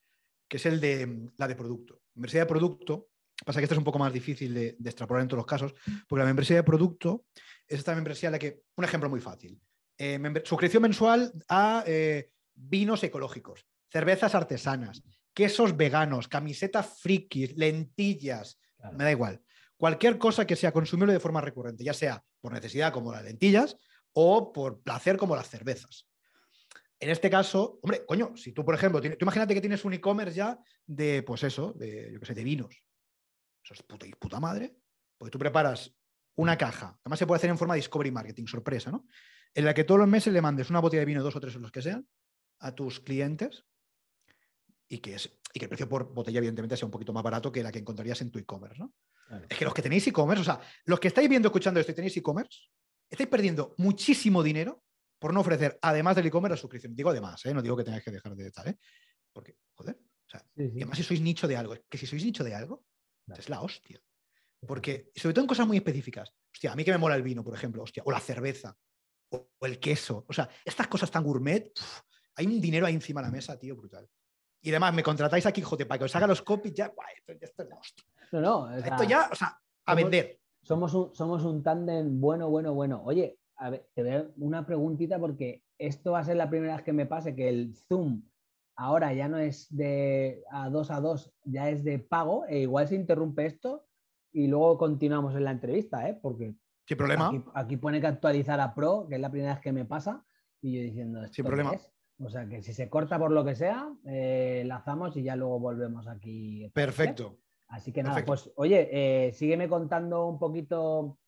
que es el de la de producto. Membresía de producto Pasa que esto es un poco más difícil de, extrapolar en todos los casos, porque la membresía de producto es esta membresía la que, un ejemplo muy fácil, eh, suscripción mensual a eh, vinos ecológicos, cervezas artesanas, quesos veganos, camisetas frikis, lentillas, me da igual. Cualquier cosa que sea consumible de forma recurrente, ya sea por necesidad como las lentillas o por placer como las cervezas. En este caso, hombre, coño, si tú, por ejemplo, tú imagínate que tienes un e-commerce ya de, pues eso, de, yo qué sé, de vinos. Eso es puta madre. Porque tú preparas una mm. caja, además se puede hacer en forma de discovery marketing, sorpresa, ¿no? En la que todos los meses le mandes una botella de vino, dos o tres o los que sean, a tus clientes y que, es, que el precio por botella, evidentemente, sea un poquito más barato que la que encontrarías en tu e-commerce, ¿no? Es que los que tenéis e-commerce, o sea, los que estáis viendo, escuchando esto y tenéis e-commerce, estáis perdiendo muchísimo dinero por no ofrecer, además del e-commerce, la suscripción. Digo además, ¿eh? no digo que tengáis que dejar de estar, ¿eh? Porque, joder, o sea, además si sois nicho de algo, es que si sois nicho de algo, es la hostia. Porque, sobre todo en cosas muy específicas. Hostia, a mí que me mola el vino, por ejemplo, hostia, o la cerveza, o, el queso. O sea, estas cosas tan gourmet, hay un dinero ahí encima de la mesa, tío, brutal. Y además,
me contratáis aquí, Quijote para que os haga los copies, ya, esto, No, no, esto ya, o sea, a vender. Somos un, somos un tándem bueno, bueno, bueno. Oye, a ver, te voy una preguntita porque esto va a ser la primera vez que me pase que el Zoom ahora ya no es de a dos a dos, ya es de pago, e igual se interrumpe esto y luego continuamos en la entrevista, ¿eh? Porque ¿Qué problema? Aquí, pone que actualizar a Pro, que es la primera vez que me pasa, y yo diciendo ¿esto problema. O sea que si se corta por lo que sea, eh, lazamos y ya luego volvemos aquí. Perfecto. ¿Eh? Así que nada, pues oye, eh, sígueme contando un poquito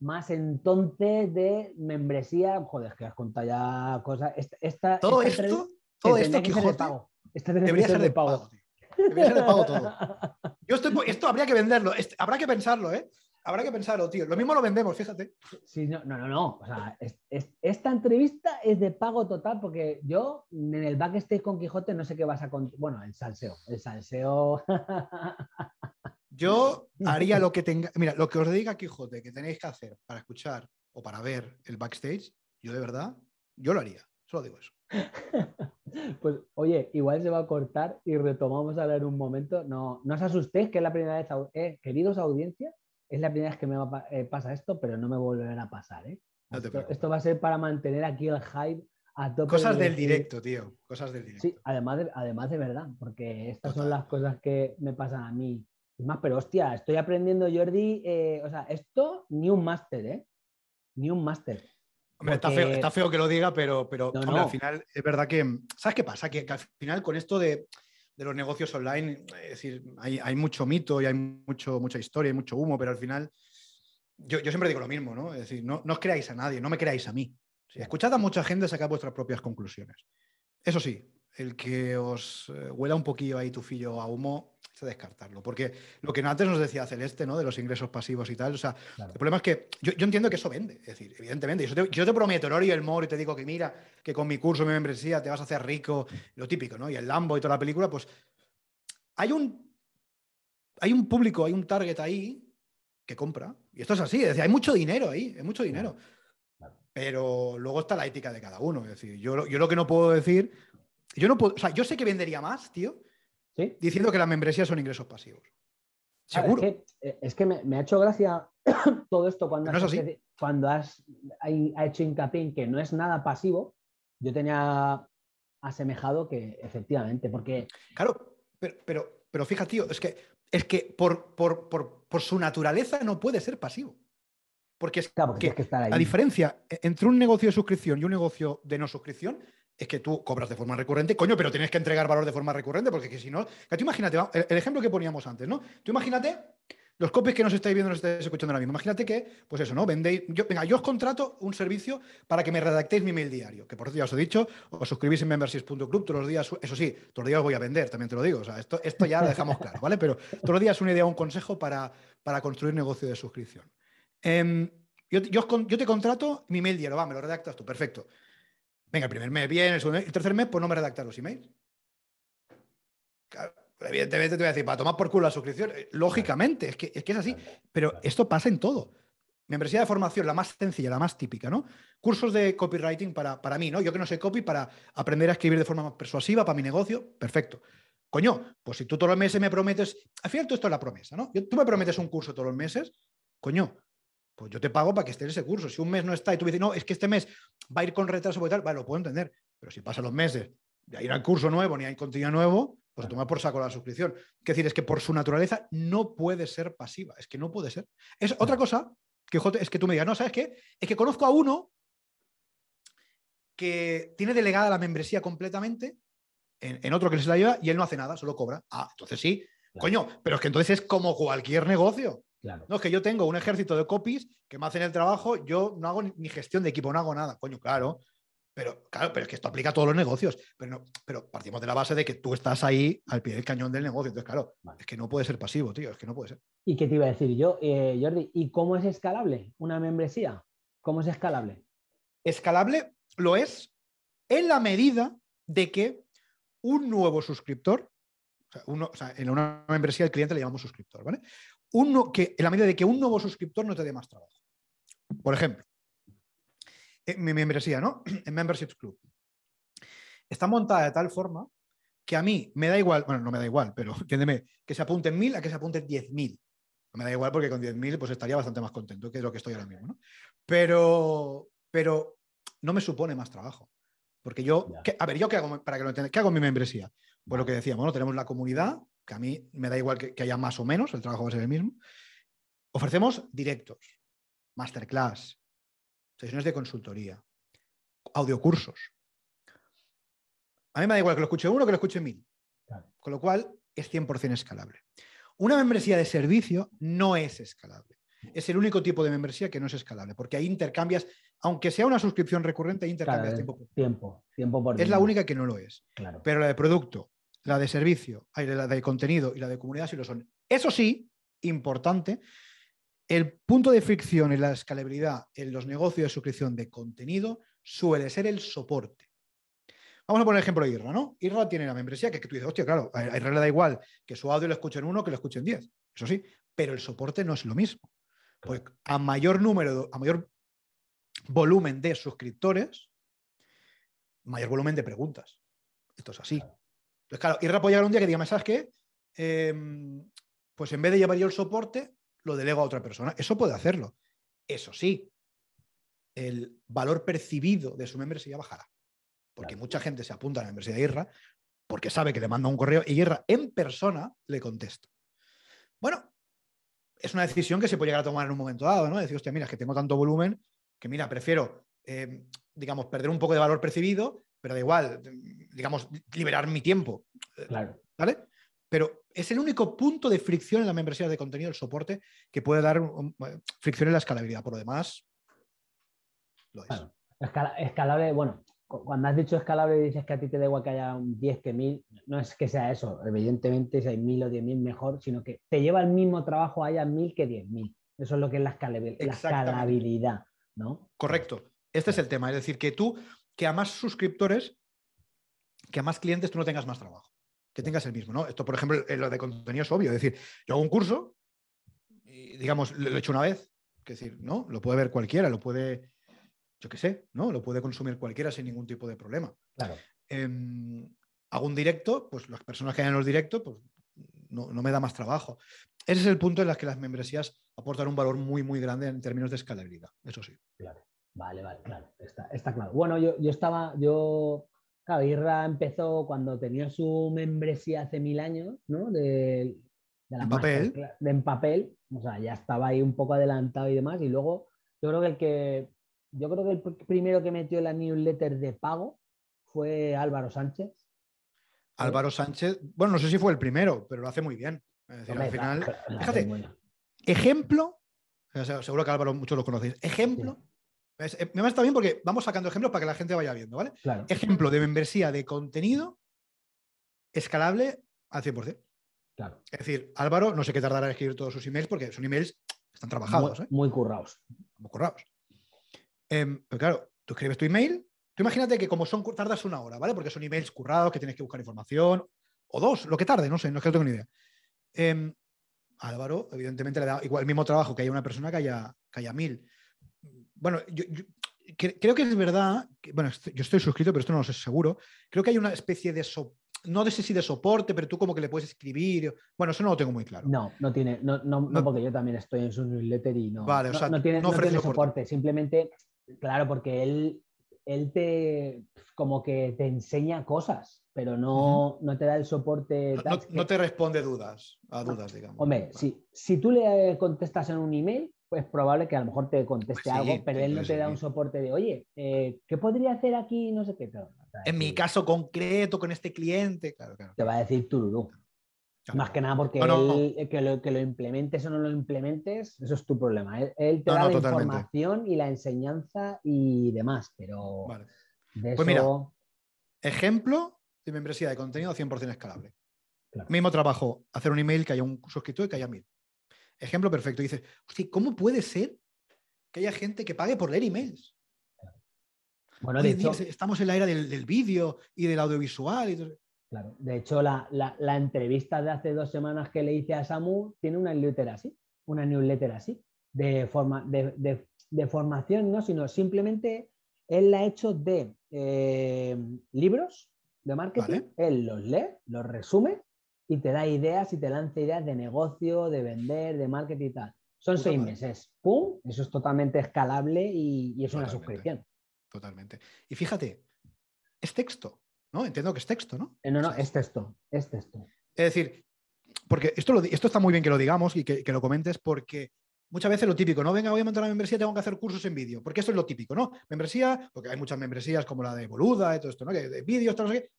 más entonces de membresía. Joder, que has contado ya cosas. ¿Todo esto? Todo esto este debería ser de pago. debería ser de pago todo.
Yo esto habría que venderlo. Este, habrá que pensarlo, ¿eh? Habrá que pensarlo, tío. Lo mismo lo vendemos, fíjate.
Sí, no, no, no. O sea, esta entrevista es de pago total porque yo en el backstage con Quijote no sé qué vas a... Bueno, el salseo. El salseo... yo haría lo que
tenga... Mira, lo que os diga Quijote que tenéis que hacer para escuchar o para ver el backstage, yo de verdad,
yo lo haría. Solo digo eso. Pues oye, igual se va a cortar y retomamos a ver un momento. No, no os asustéis, que es la primera vez, eh, queridos audiencia, es la primera vez que me eh, pasa esto, pero no me volverá a pasar. ¿eh? esto, va a ser para mantener aquí el hype a tope. Cosas del directo,
tío. Cosas del directo.
Sí, además de, además de verdad, porque estas son las cosas que me pasan a mí. más, pero hostia, estoy aprendiendo, Jordi. Eh, o sea, esto ni un máster, ¿eh? Ni un máster está, feo, que
lo diga, pero, pero al final es verdad que. ¿Sabes qué pasa? Que, al final con esto de, los negocios online, es decir, hay, mucho mito y hay mucho, mucha historia y mucho humo, pero al final yo, siempre digo lo mismo, ¿no? Es decir, no, no os creáis a nadie, no me creáis a mí. escuchad a mucha gente, sacad vuestras propias conclusiones. Eso sí, el que os eh, huela un poquillo ahí tu filo a humo, se descartarlo. Porque lo que antes nos decía Celeste, ¿no? De los ingresos pasivos y tal. O sea, el problema es que yo, yo, entiendo que eso vende. Es decir, evidentemente, yo te, yo te prometo el oro y el moro y te digo que mira, que con mi curso, mi membresía, te vas a hacer rico, lo típico, ¿no? Y el Lambo y toda la película, pues hay un, hay un público, hay un target ahí que compra. Y esto es así, es decir, hay mucho dinero ahí, hay mucho dinero. Pero luego está la ética de cada uno. Es decir, yo, yo lo que no puedo decir, yo no puedo, o sea, yo sé que vendería más, tío, diciendo que las membresías son ingresos pasivos.
Seguro. Eh, es que, me, ha hecho gracia todo esto cuando, has, cuando has ha hecho hincapié en que no es nada pasivo. Yo tenía asemejado que efectivamente, porque. Claro,
pero, pero, fíjate, tío, es que, es que por, su naturaleza no puede ser pasivo. Porque es que, la diferencia e-, entre un negocio de suscripción y un negocio de no suscripción es que tú cobras de forma recurrente, coño, pero tienes que entregar valor de forma recurrente, porque si no, que tú imagínate, el, ejemplo que poníamos antes, ¿no? Tú imagínate los copies que nos estáis viendo, nos estáis escuchando ahora mismo. Imagínate que, pues eso, ¿no? Vendéis, yo, venga, yo os contrato un servicio para que me redactéis mi mail diario, que por cierto ya os he dicho, os suscribís en memberships.club todos los días, eso sí, todos los días os voy a vender, también te lo digo, o sea, esto, esto ya lo dejamos claro, ¿vale? Pero todos los días una idea, un consejo para, para construir negocio de suscripción. Em, yo, yo, te contrato mi mail diario, va, me lo redactas tú, perfecto. Venga, el primer mes bien, el, tercer mes, pues no me redactas los emails. evidentemente te voy a decir, para tomar por culo la suscripción, eh, lógicamente, es que es, así, pero esto pasa en todo. Membresía de formación, la más sencilla, la más típica, ¿no? Cursos de copywriting para, para mí, ¿no? Yo que no sé copy, para aprender a escribir de forma más persuasiva para mi negocio, perfecto. Coño, pues si tú todos los meses me prometes, al final esto es la promesa, ¿no? tú me prometes un curso todos los meses, coño, pues yo te pago para que esté ese curso. Si un mes no está y tú dices, no, es que este mes va a ir con retraso y tal, lo puedo entender. Pero si pasan los meses, de ir al curso nuevo ni hay contenido nuevo, pues toma por saco la suscripción. Es decir, es que por su naturaleza no puede ser pasiva, es que no puede ser. Es otra cosa que, es que tú me digas, no, ¿sabes qué? Es que conozco a uno que tiene delegada la membresía completamente en, otro que se la lleva y él no hace nada, solo cobra. Ah, entonces sí, coño, pero es que entonces es como cualquier negocio. No, es que yo tengo un ejército de copies que me hacen el trabajo, yo no hago ni gestión de equipo, no hago nada, coño, claro. Pero, claro, pero es que esto aplica a todos los negocios. Pero, pero partimos de la base de que tú estás ahí al
pie del cañón del negocio. Entonces, claro, es que no puede ser pasivo, tío, es que no puede ser. ¿Y qué te iba a decir yo, eh, Jordi? ¿Y cómo es escalable una membresía? ¿Cómo es escalable? Escalable lo es en la medida de que un nuevo suscriptor,
o sea, en una membresía el cliente le llamamos suscriptor, ¿vale? que, en la medida de que un nuevo suscriptor no te dé más trabajo. Por ejemplo, mi membresía, ¿no? En Memberships Club. Está montada de tal forma que a mí me da igual, bueno, no me da igual, pero entiéndeme, que se apunten mil a que se apunten diez mil. me da igual porque con 10.000 pues estaría bastante más contento que lo que estoy ahora mismo, ¿no? Pero, pero no me supone más trabajo. Porque yo, a ver, ¿yo qué hago para que lo ¿Qué hago mi membresía? Pues lo que decíamos, ¿no? Tenemos la comunidad que a mí me da igual que, haya más o menos, el trabajo va a ser el mismo, ofrecemos directos, masterclass, sesiones de consultoría, audiocursos. A mí me da igual que lo escuche uno o que lo escuche mil. Con lo cual es 100% escalable. Una membresía de servicio no es escalable. Es el único tipo de membresía que no es escalable, porque hay intercambias, aunque sea una suscripción recurrente, hay intercambias tiempo, tiempo. Tiempo, por Es la única que no lo es. Pero la de producto, la de servicio, la de contenido y la de comunidad sí lo son. Eso sí, importante, el punto de fricción en la escalabilidad en los negocios de suscripción de contenido suele ser el soporte. Vamos a poner el ejemplo de IRRA, ¿no? IRRA tiene la membresía que, que tú dices, hostia, claro, a IRRA le da igual que su audio lo escuchen uno que lo escuchen diez. Eso sí, pero el soporte no es lo mismo. Pues a mayor número, a mayor volumen de suscriptores, mayor volumen de preguntas. Esto es así. Pues claro, Irra puede llegar un día que diga, ¿sabes qué? Em, pues en vez de llevar yo el soporte, lo delego a otra persona. Eso puede hacerlo. Eso sí, el valor percibido de su membresía bajará. Porque mucha gente se apunta a la membresía de Irra porque sabe que le manda un correo y Irra en persona le contesta. Bueno, es una decisión que se puede llegar a tomar en un momento dado, ¿no? Decir, hostia, mira, es que tengo tanto volumen que, mira, prefiero, em, digamos, perder un poco de valor percibido pero da igual, digamos, liberar mi tiempo. Eh, claro. ¿Vale? Pero es el único punto de fricción en la membresía de contenido, el soporte, que puede dar eh,
fricción en la escalabilidad. Por lo demás, lo es. escalable, bueno, cuando has dicho escalable dices que a ti te da igual que haya un 10 que 1000, no es que sea eso, evidentemente si hay 1000 o 10000 mejor, sino que te lleva el mismo trabajo haya 1000 que 10000. Eso es lo que es la, la escalabilidad, ¿no?
Correcto. Este es el tema, es decir, que tú que a más suscriptores, que a más clientes tú no tengas más trabajo, que tengas el mismo, ¿no? Esto, por ejemplo, en eh, lo de contenido es obvio, es decir, yo hago un curso, y, digamos, lo, he hecho una vez, que decir, ¿no? Lo puede ver cualquiera, lo puede, yo qué sé, ¿no? Lo puede consumir cualquiera sin ningún tipo de problema. Claro. Em, hago un directo, pues las personas que hayan los directos, pues no, no, me da más trabajo. Ese es el punto en el que las membresías aportan un valor muy, muy grande en términos de escalabilidad, eso sí.
Claro. Vale, vale, claro, está, claro. Bueno, yo, estaba, yo, claro, empezó cuando tenía su membresía hace mil años, ¿no? De, la ¿En papel. en papel, o sea, ya estaba ahí un poco adelantado y demás, y luego yo creo que el que, yo creo que el primero que metió la newsletter de pago fue Álvaro Sánchez.
Álvaro eh, Sánchez, bueno, no sé si fue el primero, pero lo hace muy bien.
al final, fíjate, ejemplo,
seguro que Álvaro muchos lo conocéis, ejemplo eh, me va a estar bien porque vamos sacando ejemplos para que la gente vaya viendo, ¿vale? Ejemplo de membresía de contenido escalable al 100%. Claro. Es decir, Álvaro, no sé qué tardará en escribir todos sus emails porque son emails que están trabajados. Muy, currados. ¿eh? Muy currados. Em, pero claro, tú escribes tu email. Tú imagínate que como son, tardas una hora, ¿vale? Porque son emails currados que tienes que buscar información. O dos, lo que tarde, no sé, no es que no tengo ni idea. Em, Álvaro, evidentemente, le da igual el mismo trabajo que haya una persona que haya, que haya mil bueno, yo, creo que es verdad, que, bueno, yo estoy suscrito, pero esto no lo sé seguro, creo que hay una especie de... no sé si de soporte, pero tú como que
le puedes escribir. Bueno, eso no lo tengo muy claro. No, no tiene, no, no, porque yo también estoy en su newsletter y no, vale, o sea, no, tiene, soporte. Simplemente, claro, porque él, él te como que te enseña cosas, pero no, no te da el soporte. No,
te responde dudas, a dudas, ah, digamos.
Hombre, si, si tú le contestas en un email, es pues, probable que a lo mejor te conteste pues algo, pero él no te da un soporte de, oye, eh, ¿qué podría hacer aquí? No sé qué. en mi caso concreto, con este cliente, claro, claro. Te va a decir tururú. Más que nada porque él, eh, Que, lo, que, lo, implementes o no lo implementes, eso es tu problema. Él, te da la información y la enseñanza y demás, pero de pues eso... mira, ejemplo de membresía de contenido 100% escalable.
Mismo trabajo, hacer un email que haya un suscriptor y que haya mil. Ejemplo perfecto. Dices, ¿cómo puede ser que haya gente que pague por leer emails? Bueno, estamos
en la era del, vídeo y del audiovisual. Y... Claro, de hecho, la, entrevista de hace dos semanas que le hice a Samu tiene una newsletter así, una newsletter así, de, forma, de, formación, no, sino simplemente él la ha hecho de eh, libros de marketing, él los lee, los resume y te da ideas y te lanza ideas de negocio, de vender, de marketing y tal. Son seis meses. ¡Pum! Eso es totalmente escalable y, es una suscripción. Totalmente. Y fíjate, es texto, ¿no? Entiendo que es texto, ¿no? Eh, no, no, es texto, es texto.
Es decir, porque esto, esto está muy bien que lo digamos y que, lo comentes porque muchas veces lo típico, no venga, voy a montar una membresía, tengo que hacer cursos en vídeo, porque eso es lo típico, ¿no? Membresía, porque hay muchas membresías como la de Boluda y todo esto, ¿no? Que de vídeos, tal, no sé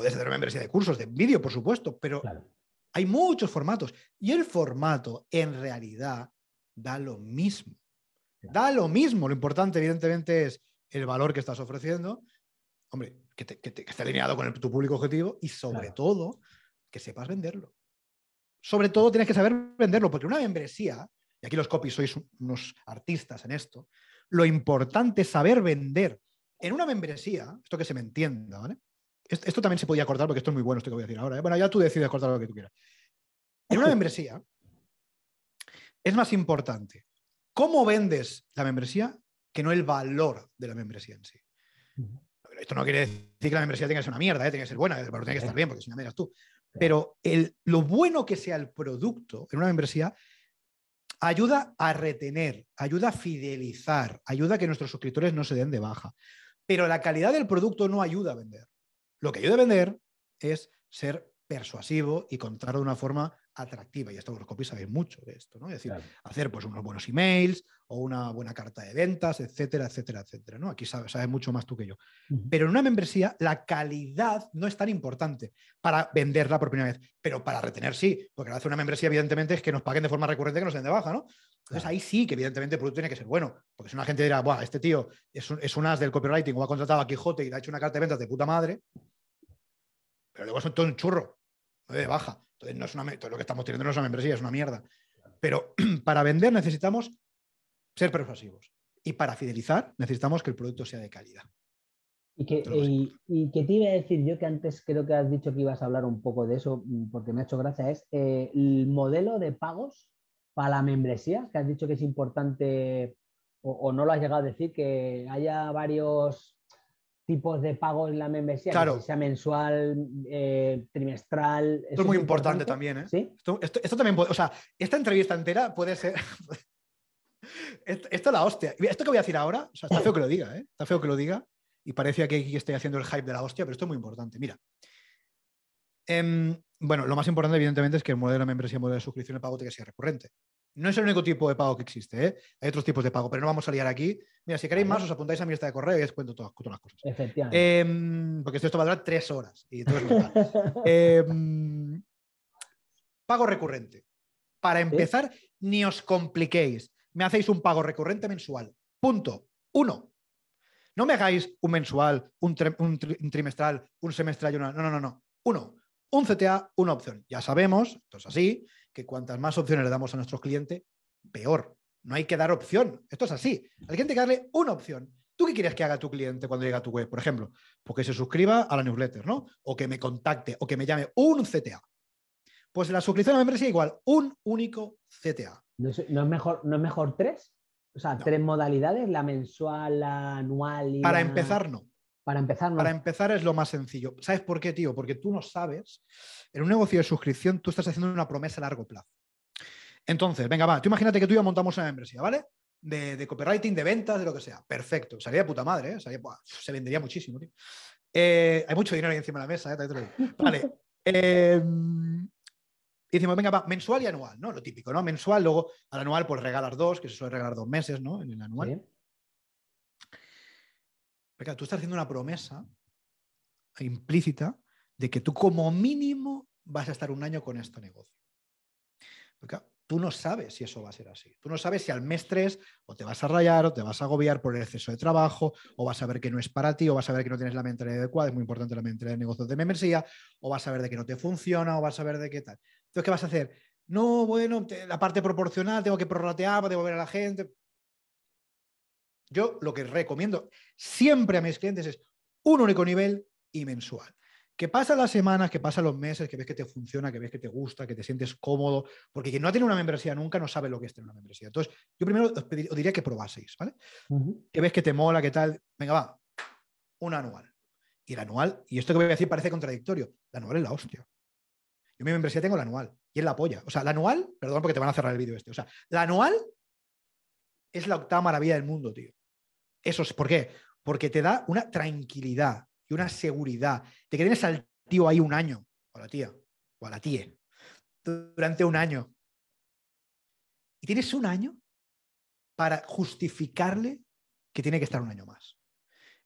Puedes hacer una membresía de cursos, de vídeo, por supuesto, pero hay muchos formatos. Y el formato, en realidad, da lo mismo. Da lo mismo. Lo importante, evidentemente, es el valor que estás ofreciendo. Hombre, que, esté alineado con tu público objetivo y, sobre todo, que sepas venderlo. Sobre todo, tienes que saber venderlo, porque una membresía, y aquí los copies sois unos artistas en esto, lo importante es saber vender en una membresía, esto que se me entienda, ¿vale? Esto también se podía cortar porque esto es muy bueno, esto que voy a decir ahora. ¿eh? Bueno, ya tú decides cortar lo que tú quieras. En una membresía es más importante cómo vendes la membresía que no el valor de la membresía en sí. Esto no quiere decir que la membresía tenga que ser una mierda, ¿eh? tiene que ser buena, pero tiene que estar eh. bien porque si no me tú. Pero el, lo bueno que sea el producto en una membresía ayuda a retener, ayuda a fidelizar, ayuda a que nuestros suscriptores no se den de baja. Pero la calidad del producto no ayuda a vender. Lo que ayuda a vender es ser persuasivo y contar de una forma atractiva. Y esto los copies sabéis mucho de esto, ¿no? Es decir, hacer pues unos buenos emails o una buena carta de ventas, etcétera, etcétera, etcétera, ¿no? Aquí sabes, mucho más tú que yo. Pero en una membresía la calidad no es tan importante para venderla por primera vez, pero para retener sí, porque hace una membresía evidentemente es que nos paguen de forma recurrente que nos den de baja, ¿no? Entonces ahí sí que evidentemente el producto tiene que ser bueno, porque si una gente dirá, Buah, este tío es es un as del copywriting o ha contratado a Quijote y le ha hecho una carta de ventas de puta madre, pero luego es todo un churro, de baja. Entonces, no es una, todo lo que estamos teniendo no es una membresía, es una mierda. Pero para vender
necesitamos ser persuasivos. Y para fidelizar necesitamos que el producto sea de calidad. Y que, y, te iba a decir yo que antes creo que has dicho que ibas a hablar un poco de eso, mm, porque me ha hecho gracia, es eh, el modelo de pagos para la membresía, que has dicho que es importante o, no lo has llegado a decir, que haya varios tipos de pago en la membresía, sea mensual, eh, trimestral. Esto es muy importante, también, ¿eh? ¿Sí? Esto, también puede, o sea, esta entrevista entera puede ser...
esto, es la hostia. Esto que voy a decir ahora, o sea, está feo que lo diga, ¿eh? Está feo que lo diga y parece que estoy haciendo el hype de la hostia, pero esto es muy importante. Mira. Em, bueno, lo más importante, evidentemente, es que el modelo de membresía, el modelo de suscripción de pago tenga que ser recurrente. No es el único tipo de pago que existe, ¿eh? hay otros tipos de pago, pero no vamos a liar aquí. Mira, si queréis más, os apuntáis a mi lista de correo y os cuento todas, las cosas. Em, porque esto va a durar tres horas. Em, pago recurrente. Para empezar, ni os compliquéis. Me hacéis un pago recurrente mensual. Punto. Uno. No me hagáis un mensual, un, trimestral, un semestral una. No, no, no, no. Uno. Un CTA, una opción. Ya sabemos, esto es así, cuantas más opciones le damos a nuestros clientes peor. No hay que dar opción. Esto es así. alguien hay que darle una opción. ¿Tú qué quieres que haga tu cliente cuando llega a tu web, por ejemplo? Pues que se suscriba a la newsletter, ¿no? O que me contacte, o que me llame un CTA.
Pues la suscripción a la membresía igual, un único CTA. ¿No es, mejor, ¿no es mejor tres? O sea, tres modalidades, la mensual, la anual y... Para empezar, no. Para empezar, es lo más sencillo. ¿Sabes por qué, tío? Porque tú no sabes.
En un negocio de suscripción tú estás haciendo una promesa a largo plazo. Entonces, venga, va. Tú imagínate que tú y yo montamos una membresía, ¿vale? De, copywriting, de ventas, de lo que sea. Perfecto. de puta madre, ¿eh? se vendería muchísimo, tío. Eh, hay mucho dinero ahí encima de la mesa, ¿eh? Vale. Eh, venga, va, mensual y anual, ¿no? Lo típico, ¿no? Mensual, luego al anual, pues regalas dos, que se suele regalar dos meses, ¿no? En el anual tú estás haciendo una promesa implícita de que tú como mínimo vas a estar un año con este negocio. tú no sabes si eso va a ser así. Tú no sabes si al mes 3 o te vas a rayar o te vas a agobiar por el exceso de trabajo o vas a ver que no es para ti o vas a ver que no tienes la mentalidad adecuada, es muy importante la mentalidad de negocios de membresía, o vas a ver de que no te funciona o vas a ver de qué tal. Entonces, ¿qué vas a hacer? No, bueno, la parte proporcional, tengo que prorratear, devolver a la gente. Yo lo que recomiendo siempre a mis clientes es un único nivel y mensual. Que pasa las semanas, que pasan los meses, que ves que te funciona, que ves que te gusta, que te sientes cómodo, porque quien no ha tenido una membresía nunca no sabe lo que es tener una membresía. Entonces, yo primero os, diría que probaseis, ¿vale? Que ves que te mola, que tal. Venga, va, un anual. Y el anual, y esto que voy a decir parece contradictorio, el anual es la hostia. Yo mi membresía tengo el anual y es la polla. O sea, el anual, perdón porque te van a cerrar el vídeo este, o sea, el anual es la octava maravilla del mundo, tío. Eso ¿por qué? Porque te da una tranquilidad y una seguridad de que tienes al tío ahí un año, o a la tía, o a la tía, durante un año. Y tienes un año para justificarle que tiene que estar un año más.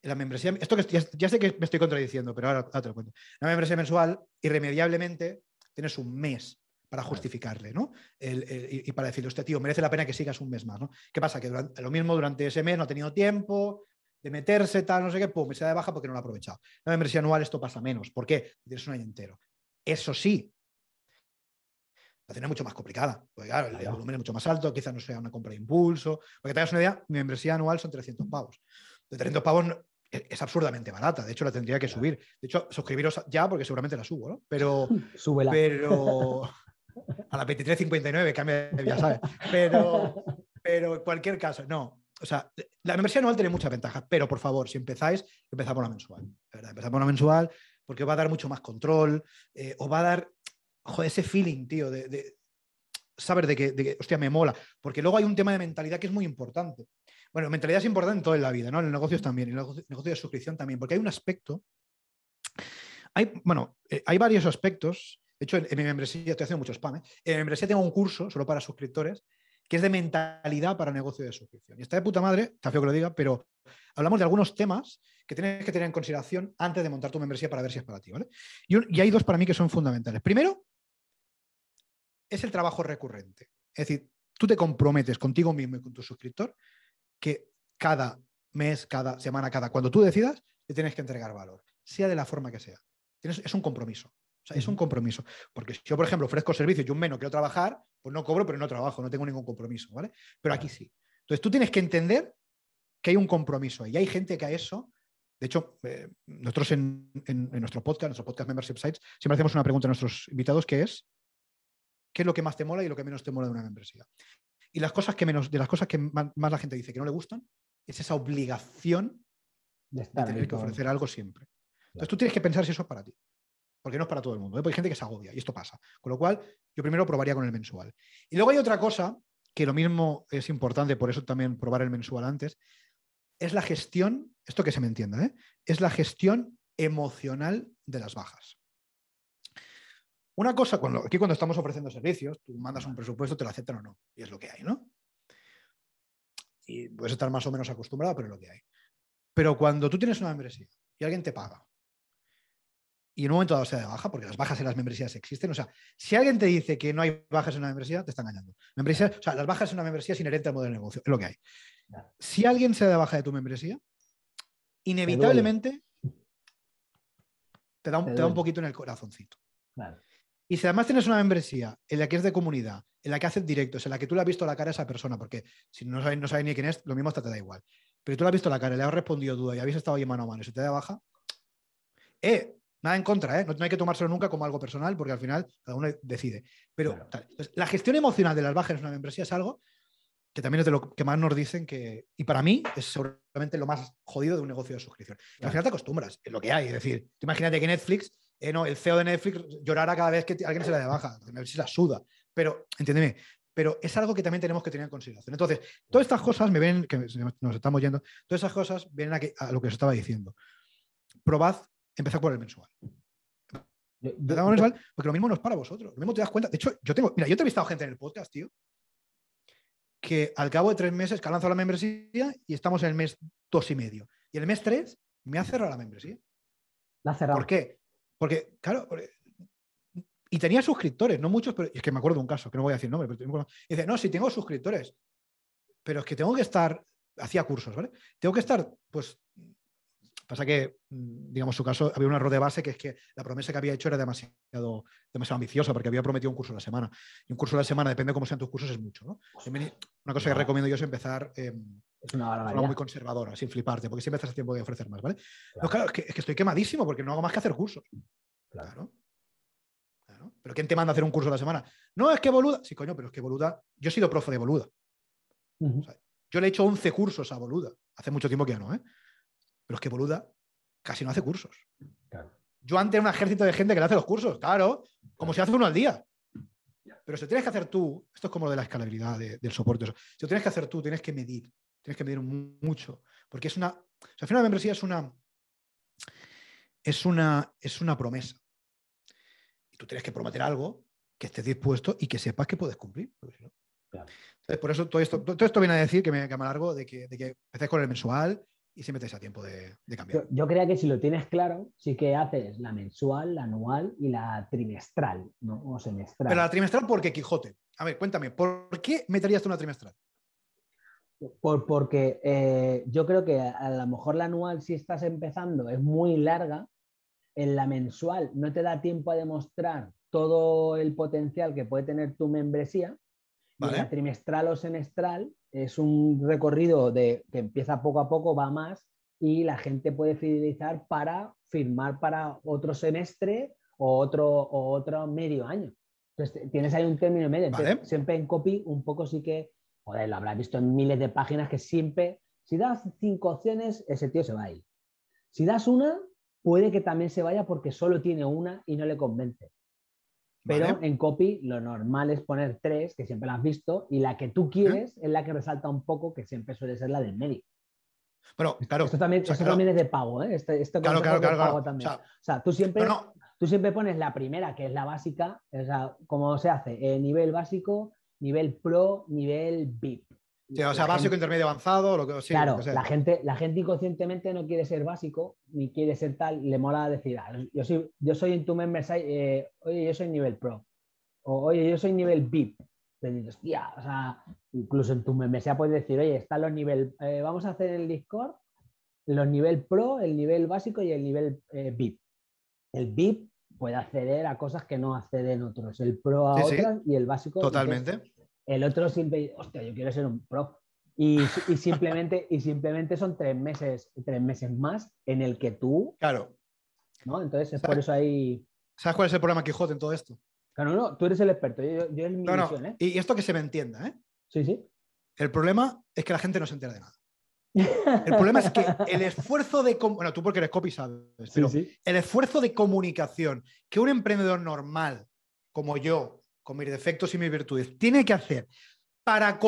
La membresía, esto que ya, sé que me estoy contradiciendo, pero ahora, ahora te lo cuento. La membresía mensual, irremediablemente, tienes un mes para justificarle, ¿no? y para decirle, este tío, merece la pena que sigas un mes más, ¿no? ¿Qué pasa? Que lo mismo durante ese mes no ha tenido tiempo de meterse, tal, no sé qué, pum, se da de baja porque no lo ha aprovechado. la membresía anual esto pasa menos. ¿Por qué? Tienes un año entero. Eso sí, la tienes mucho más complicada. Porque claro, el, volumen es mucho más alto, quizás no sea una compra de impulso. Porque te hagas una idea, mi membresía anual son 300 pavos. De 300 pavos e-, es, absurdamente barata. De hecho, la tendría que subir. De hecho, suscribiros ya porque seguramente la subo, ¿no? Pero. Súbela. Pero. A la 23.59 cambia, ya sabes. Pero, pero en cualquier caso, no. O sea, la membresía anual tiene muchas ventajas, pero por favor, si empezáis, empezad por la mensual. ¿verdad? Empezad por la mensual porque os va a dar mucho más control, eh, os va a dar joder, ese feeling, tío, de, saber de que, de hostia, me mola. Porque luego hay un tema de mentalidad que es muy importante. Bueno, mentalidad es importante en toda la vida, ¿no? En los negocios también, en los negocio de suscripción también, porque hay un aspecto, hay, bueno, eh, hay varios aspectos de hecho, en, mi membresía, estoy haciendo mucho spam, ¿eh? en mi membresía tengo un curso solo para suscriptores que es de mentalidad para negocio de suscripción. Y está de puta madre, está feo que lo diga, pero hablamos de algunos temas que tienes que tener en consideración antes de montar tu membresía para ver si es para ti, ¿vale? Y, hay dos para mí que son fundamentales. Primero, es el trabajo recurrente. Es decir, tú te comprometes contigo mismo y con tu suscriptor que cada mes, cada semana, cada cuando tú decidas, te tienes que entregar valor, sea de la forma que sea. es un compromiso. O sea, es un compromiso. Porque si yo, por ejemplo, ofrezco servicios y un menos quiero trabajar, pues no cobro, pero no trabajo, no tengo ningún compromiso, ¿vale? Pero aquí sí. Entonces tú tienes que entender que hay un compromiso y hay gente que a eso de hecho, eh, nosotros en, nuestro podcast, en nuestro podcast Membership Sites, siempre hacemos una pregunta a nuestros invitados que es, ¿qué es lo que más te mola y lo que menos te mola de una membresía? Y las cosas que menos, de las cosas que más, la gente dice que no le gustan, es esa obligación de, tener que ofrecer algo siempre. Entonces tú tienes que pensar si eso es para ti porque no es para todo el mundo. ¿eh? hay gente que se agobia y esto pasa. Con lo cual, yo primero probaría con el mensual. Y luego hay otra cosa, que lo mismo es importante, por eso también probar el mensual antes, es la gestión, esto que se me entienda, ¿eh? es la gestión emocional de las bajas. Una cosa, aquí cuando estamos ofreciendo servicios, tú mandas un presupuesto, te lo aceptan o no, y es lo que hay, ¿no? Y puedes estar más o menos acostumbrado, pero es lo que hay. Pero cuando tú tienes una membresía y alguien te paga, y en un momento dado sea de baja, porque las bajas en las membresías existen. O sea, si alguien te dice que no hay bajas en una membresía, te están engañando. o sea, las bajas en una membresía es inherente al modelo de negocio, es lo que hay. Si alguien se da baja de tu membresía, inevitablemente te da, un, poquito en el corazoncito. Y si además tienes una membresía en la que es de comunidad, en la que haces directos, en la que tú le has visto la cara a esa persona, porque si no sabes, no sabes ni quién es, lo mismo hasta te da igual. Pero tú le has visto la cara, le has respondido duda y habéis estado ahí mano a mano Si te da baja. Eh, Nada en contra, ¿eh? no, hay que tomárselo nunca como algo personal, porque al final cada uno decide. Pero la gestión emocional de las bajas en una membresía es algo que también es de lo que más nos dicen que, y para mí es seguramente lo más jodido de un negocio de suscripción. La Al final te acostumbras, es lo que hay. Es decir, imagínate que Netflix, eh, no, el CEO de Netflix llorara cada vez que alguien se la de baja, si la suda. Pero, entiéndeme, pero es algo que también tenemos que tener en consideración. Entonces, todas estas cosas me ven, que nos estamos yendo, todas esas cosas vienen a, a lo que os estaba diciendo. Probad empezar por el mensual. porque lo mismo no es para vosotros. Lo mismo te das cuenta. De hecho, yo tengo, mira, yo he entrevistado gente en el podcast, tío, que al cabo de tres meses que ha lanzado la membresía y estamos en el mes dos y medio. Y el mes tres me ha cerrado la membresía. La ha cerrado. ¿Por qué? Porque, claro, y tenía suscriptores, no muchos, pero es que me acuerdo de un caso, que no voy a decir nombre, pero y dice, no, sí tengo suscriptores, pero es que tengo que estar, hacía cursos, ¿vale? Tengo que estar, pues, Pasa que, mm, digamos, su caso, había un error de base que es que la promesa que había hecho era demasiado, demasiado ambiciosa porque había prometido un curso a la semana. Y un curso a la semana, depende de cómo sean tus cursos, es mucho.
Una
cosa que recomiendo yo es empezar... Eh, es
muy
conservadora, sin fliparte, porque siempre estás a tiempo de ofrecer más, ¿vale? es que, estoy quemadísimo porque no hago más que hacer cursos. Claro. Pero ¿quién te manda a hacer un curso a la semana? No, es que boluda. Sí, coño, pero es que boluda. Yo he sido profe de boluda. yo le he hecho 11 cursos a boluda. Hace mucho tiempo que ya no, ¿eh? Pero es que boluda casi no hace cursos. Yo antes era un ejército de gente que le hace los cursos, claro, como si hace uno al día. Pero si lo tienes que hacer tú, esto es como lo de la escalabilidad del soporte. Si lo tienes que hacer tú, tienes que medir, tienes que medir mucho. Porque es una. O sea, al final, la membresía es una. Es una, es una promesa. Y tú tienes que prometer algo que estés dispuesto y que sepas que puedes cumplir. por eso todo esto,
viene a decir que me, que alargo de que, de que con el mensual, y si metes a tiempo de, cambiar. Yo, creía que si lo tienes claro, sí que haces la mensual, la anual y la trimestral, ¿no? O semestral. Pero la
trimestral, porque Quijote? A ver, cuéntame, ¿por qué meterías una trimestral?
porque eh, yo creo que a, lo mejor la anual, si estás empezando, es muy larga. En la mensual no te da tiempo a demostrar todo el potencial que puede tener tu membresía. la trimestral o semestral es un recorrido de, que empieza poco a poco, va más y la gente puede fidelizar para firmar para otro semestre o otro, otro medio año. Entonces tienes ahí un término medio. Siempre en copy un poco sí que, joder, lo habrás visto en miles de páginas que siempre, si das cinco opciones, ese tío se va a ir. Si das una, puede que también se vaya porque solo tiene una y no le convence. Pero en copy lo normal es poner tres, que siempre la has visto, y la que tú quieres es la que resalta un poco, que siempre suele ser la del medio. Pero claro. Esto también, es de pago, ¿eh? Este, este claro, claro, claro, pago claro. También. O, sea, tú siempre, tú siempre pones la primera, que es la básica, o sea, como se hace, eh, nivel básico, nivel pro, nivel VIP
o sea, básico, intermedio,
avanzado, lo que, sí, claro, La gente, la gente inconscientemente no quiere ser básico, ni quiere ser tal, le mola decir, ah, yo soy, yo soy en tu meme eh, oye, yo soy nivel pro, oye, yo soy nivel VIP. hostia, o sea, incluso en tu membresía puedes decir, oye, están los niveles eh, vamos a hacer el Discord los nivel pro, el nivel básico y el nivel eh, VIP. El VIP puede acceder a cosas que no acceden otros, el pro a otras y el básico. Totalmente. El otro siempre, hostia, yo quiero ser un pro. Y, simplemente, y simplemente son tres meses, tres meses más en el que tú. Claro. Entonces es por eso ahí. ¿Sabes cuál es el problema Quijote en todo esto?
Claro, no, tú eres el experto, yo, yo mi ¿eh? Y esto que se me entienda, ¿eh? Sí, sí. El problema es que la gente no se entera de nada. El problema es que el esfuerzo de. Bueno, tú porque eres copy sabes, pero el esfuerzo de comunicación que un emprendedor normal como yo con mis defectos y mis virtudes, tiene que hacer para,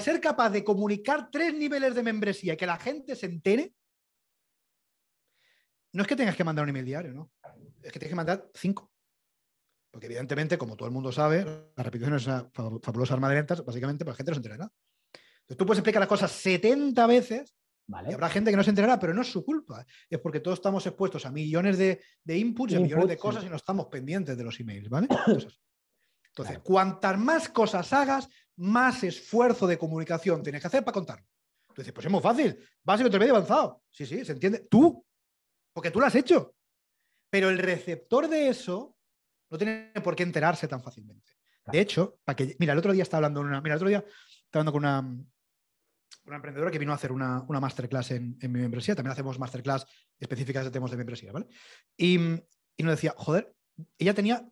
ser capaz de comunicar tres niveles de membresía y que la gente se entere, no es que tengas que mandar un email diario, ¿no? Es que tienes que mandar cinco. Porque evidentemente, como todo el mundo sabe, la repetición es una fabulosa arma de ventas, básicamente, para la gente no se enterará. Entonces tú puedes explicar las cosas 70 veces Vale. Y habrá gente que no se enterará, pero no es su culpa. Es porque todos estamos expuestos a millones de, de inputs, a millones de cosas y no estamos pendientes de los emails, ¿vale? Entonces, cuantas más cosas hagas, más esfuerzo de comunicación tienes que hacer para contar. Entonces, pues es muy fácil, básico, medio avanzado. Sí, sí, se entiende. Tú, porque tú lo has hecho. Pero el receptor de eso no tiene por qué enterarse tan fácilmente. De hecho, para que, mira, el otro día estaba hablando una, mira, el otro día estaba hablando con una, una emprendedora que vino a hacer una, masterclass en, mi membresía. También hacemos masterclass específicas de temas de membresía, ¿vale? Y, y nos decía, joder, ella tenía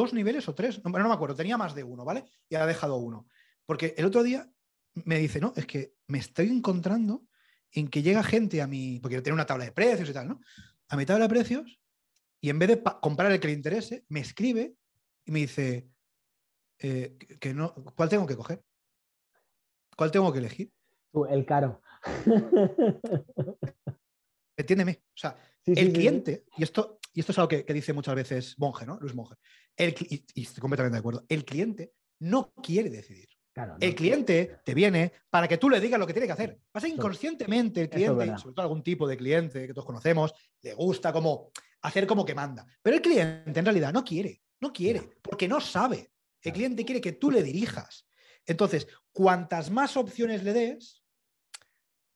dos niveles o tres, no, me acuerdo, tenía más de uno, ¿vale? Y ha dejado uno. Porque el otro día me dice, no, es que me estoy encontrando en que llega gente a mi, porque tiene una tabla de precios y tal, ¿no? A mi tabla de precios y en vez de comprar el que le interese, me escribe y me dice, eh, que no, ¿cuál tengo que coger? ¿Cuál tengo que elegir? el caro. Entiéndeme. O sea, el cliente, y esto y esto es algo que, dice muchas veces Monge, ¿no? Luis Monge, el, y, estoy completamente de acuerdo, el cliente no quiere decidir. El cliente te viene para que tú le digas lo que tiene que hacer. Pasa inconscientemente el cliente, sobre todo algún tipo de cliente que todos conocemos, le gusta como hacer como que manda. Pero el cliente en realidad no quiere, no quiere, porque no sabe. El cliente quiere que tú le dirijas. Entonces, cuantas más opciones le des,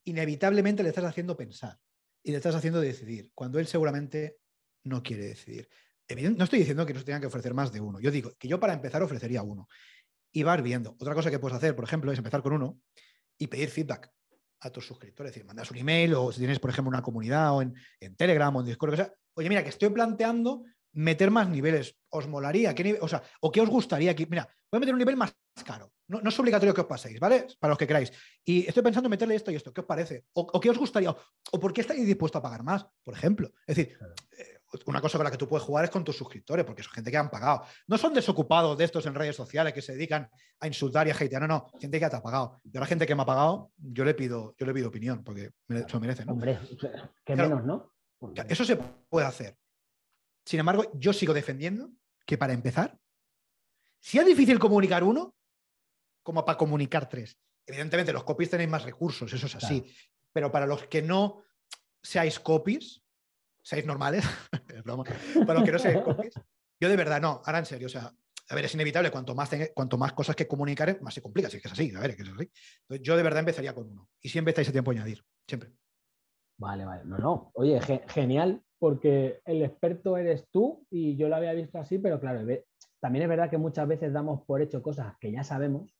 inevitablemente le estás haciendo pensar y le estás haciendo decidir, cuando él seguramente no quiere decidir. No estoy diciendo que no se tengan que ofrecer más de uno. Yo digo que yo para empezar ofrecería uno y va viendo. Otra cosa que puedes hacer, por ejemplo, es empezar con uno y pedir feedback a tus suscriptores. Es decir, mandas un email o si tienes, por ejemplo, una comunidad o en, Telegram o en Discord, o oye, mira, que estoy planteando meter más niveles. ¿Os molaría? o sea, ¿o qué os gustaría aquí? Mira, voy a meter un nivel más caro. No, es obligatorio que os paséis, ¿vale? Para los que queráis. Y estoy pensando en meterle esto y esto. ¿Qué os parece? ¿O, qué os gustaría? ¿O, por qué estáis dispuesto a pagar más, por ejemplo? Es decir, eh, una cosa con la que tú puedes jugar es con tus suscriptores, porque son gente que han pagado. No son desocupados de estos en redes sociales que se dedican a insultar y a hatear. No, no, gente que te ha pagado. Y ahora gente que me ha pagado, yo le pido, yo le pido opinión, porque se merece. ¿no? Hombre, que menos, ¿no? Eso se puede hacer. Sin embargo, yo sigo defendiendo que para empezar, si es difícil comunicar uno, como para comunicar tres. Evidentemente, los copies tenéis más recursos, eso es así. Pero para los que no seáis copies, seáis normales, que no Yo de verdad, no, ahora en serio, o sea, a ver, es inevitable, cuanto más, cuanto más cosas que comunicar, más se complica, si es que es así, a ver, que es así. yo de verdad
empezaría con uno, y siempre estáis a tiempo añadir, siempre. Vale, vale, no, no, oye, genial, porque el experto eres tú, y yo lo había visto así, pero claro, también es verdad que muchas veces damos por hecho cosas que ya sabemos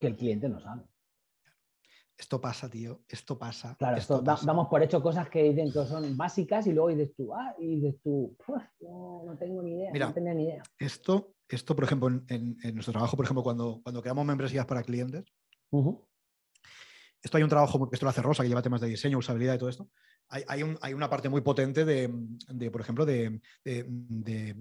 que el cliente no sabe esto pasa, tío, esto pasa. Claro, esto damos por hecho cosas que dicen que son básicas y luego dices tú, ah, y dices tú, no, no, tengo ni idea, no tenía ni idea. Esto,
esto por ejemplo, en, nuestro trabajo, por ejemplo, cuando, cuando creamos membresías para clientes, esto hay un trabajo, esto lo hace Rosa, que lleva temas de diseño, usabilidad y todo esto. Hay, hay, una parte muy potente de, por ejemplo, de, de, de,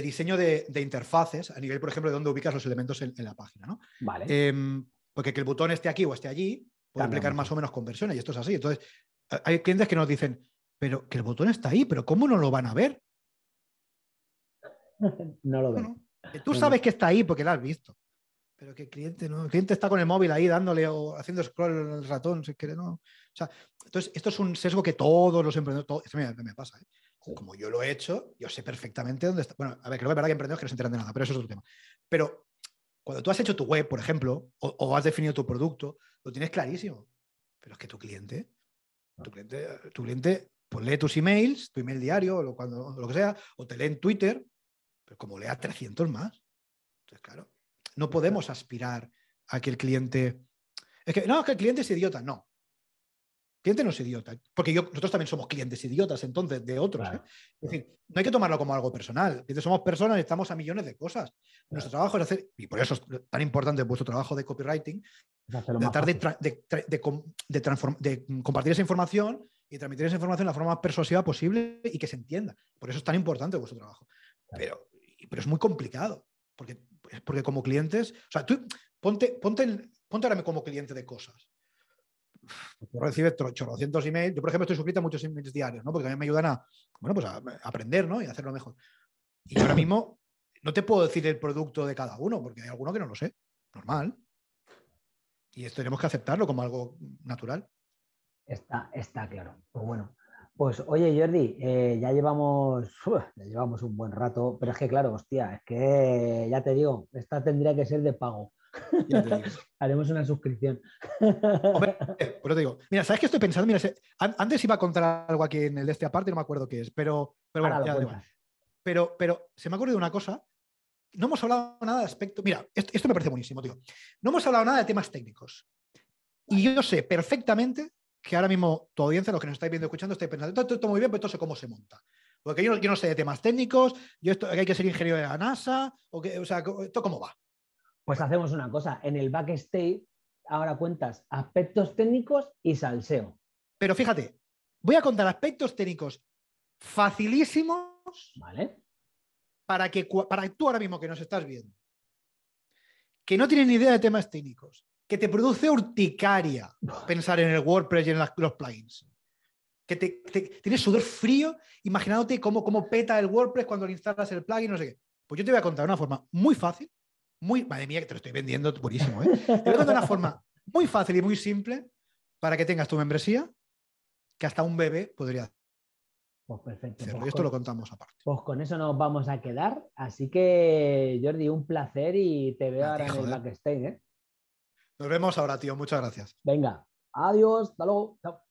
diseño de, interfaces a nivel, por ejemplo, de dónde ubicas los elementos en, la página. ¿no? Vale. Em, porque que el botón esté aquí o esté allí puede aplicar más o menos conversiones y esto es así. Entonces, hay clientes que nos dicen, pero que el botón está ahí, pero ¿cómo no lo van a ver?
no lo ven. tú sabes
que está ahí porque lo has visto. Pero que el cliente, ¿no? cliente está con el móvil ahí dándole o haciendo scroll en el ratón, si quiere, ¿no? O sea, entonces, esto es un sesgo que todos los emprendedores, esto me, pasa, ¿eh? Como yo lo he hecho, yo sé perfectamente dónde está. Bueno, a ver, creo que es verdad que emprendedores que no se enteran de nada, pero eso es otro tema. Pero cuando tú has hecho tu web, por ejemplo, o, has definido tu producto, lo tienes clarísimo. Pero es que tu cliente, ah. tu cliente, tu lee tus emails, tu email diario, o lo, cuando, lo que sea, o te lee en Twitter, pero como leas 300 más. Entonces, claro, no podemos aspirar a que el cliente... Es que, no, es que el cliente es idiota, no cliente no es idiota, porque nosotros también somos clientes idiotas entonces de otros. ¿eh? Es decir, no hay que tomarlo como algo personal. Somos personas, y estamos a millones de cosas. Nuestro trabajo es hacer, y por eso es tan importante vuestro trabajo de copywriting, tratar de, de, compartir esa información y transmitir esa información de la forma más persuasiva posible y que se entienda. Por eso es tan importante vuestro trabajo. Pero, pero es muy complicado, porque, porque como clientes, o sea, tú ponte, ponte, ponte ahora como cliente de cosas tú recibes 800 emails. Yo, por ejemplo, estoy suscrito a muchos emails diarios, ¿no? Porque también me ayudan a, bueno, pues aprender, ¿no? Y a hacerlo mejor. Y ahora mismo no te puedo decir el producto de cada uno, porque hay alguno que no lo sé. Normal. Y esto tenemos que aceptarlo como algo natural. Está, está claro.
Pues bueno. Pues oye, Jordi, eh, ya llevamos, ya llevamos un buen rato, pero es que claro, hostia, es que ya te digo, esta tendría que ser de pago. Haremos una suscripción. Eh, pero te digo, mira, ¿sabes qué estoy pensando? Mira, antes iba a contar
algo aquí en el de este aparte, no me acuerdo qué es, pero, pero bueno, Pero, pero se me ha ocurrido una cosa. No hemos hablado nada de aspecto. Mira, esto, me parece buenísimo, tío. No hemos hablado nada de temas técnicos. Y yo sé perfectamente que ahora mismo tu audiencia, los que nos estáis viendo y escuchando, estáis pensando, esto, está muy bien, pero esto sé cómo se monta. Porque yo, no sé de temas técnicos, yo esto, hay que ser ingeniero de
la NASA, o, que, o sea, esto cómo va. Pues hacemos una cosa, en el backstage ahora cuentas aspectos técnicos y salseo. Pero fíjate, voy a contar aspectos técnicos facilísimos para, que,
para tú ahora mismo que nos estás viendo, que no tienes ni idea de temas técnicos, que te produce urticaria pensar en el WordPress y en los plugins. Que te, tienes sudor frío imaginándote cómo, cómo peta el WordPress cuando le instalas el plugin, no sé qué. Pues yo te voy a contar de una forma muy fácil muy, madre mía, que te lo estoy vendiendo buenísimo, ¿eh? Te lo de una forma muy fácil y muy simple para que tengas tu membresía, que hasta un bebé
podría Pues perfecto. Pues esto lo contamos aparte. Pues con eso nos vamos a quedar. Así que, Jordi, un placer y te veo ahora en el backstage. ¿eh? Nos vemos ahora, tío. Muchas gracias. Venga, adiós, hasta luego. Chao.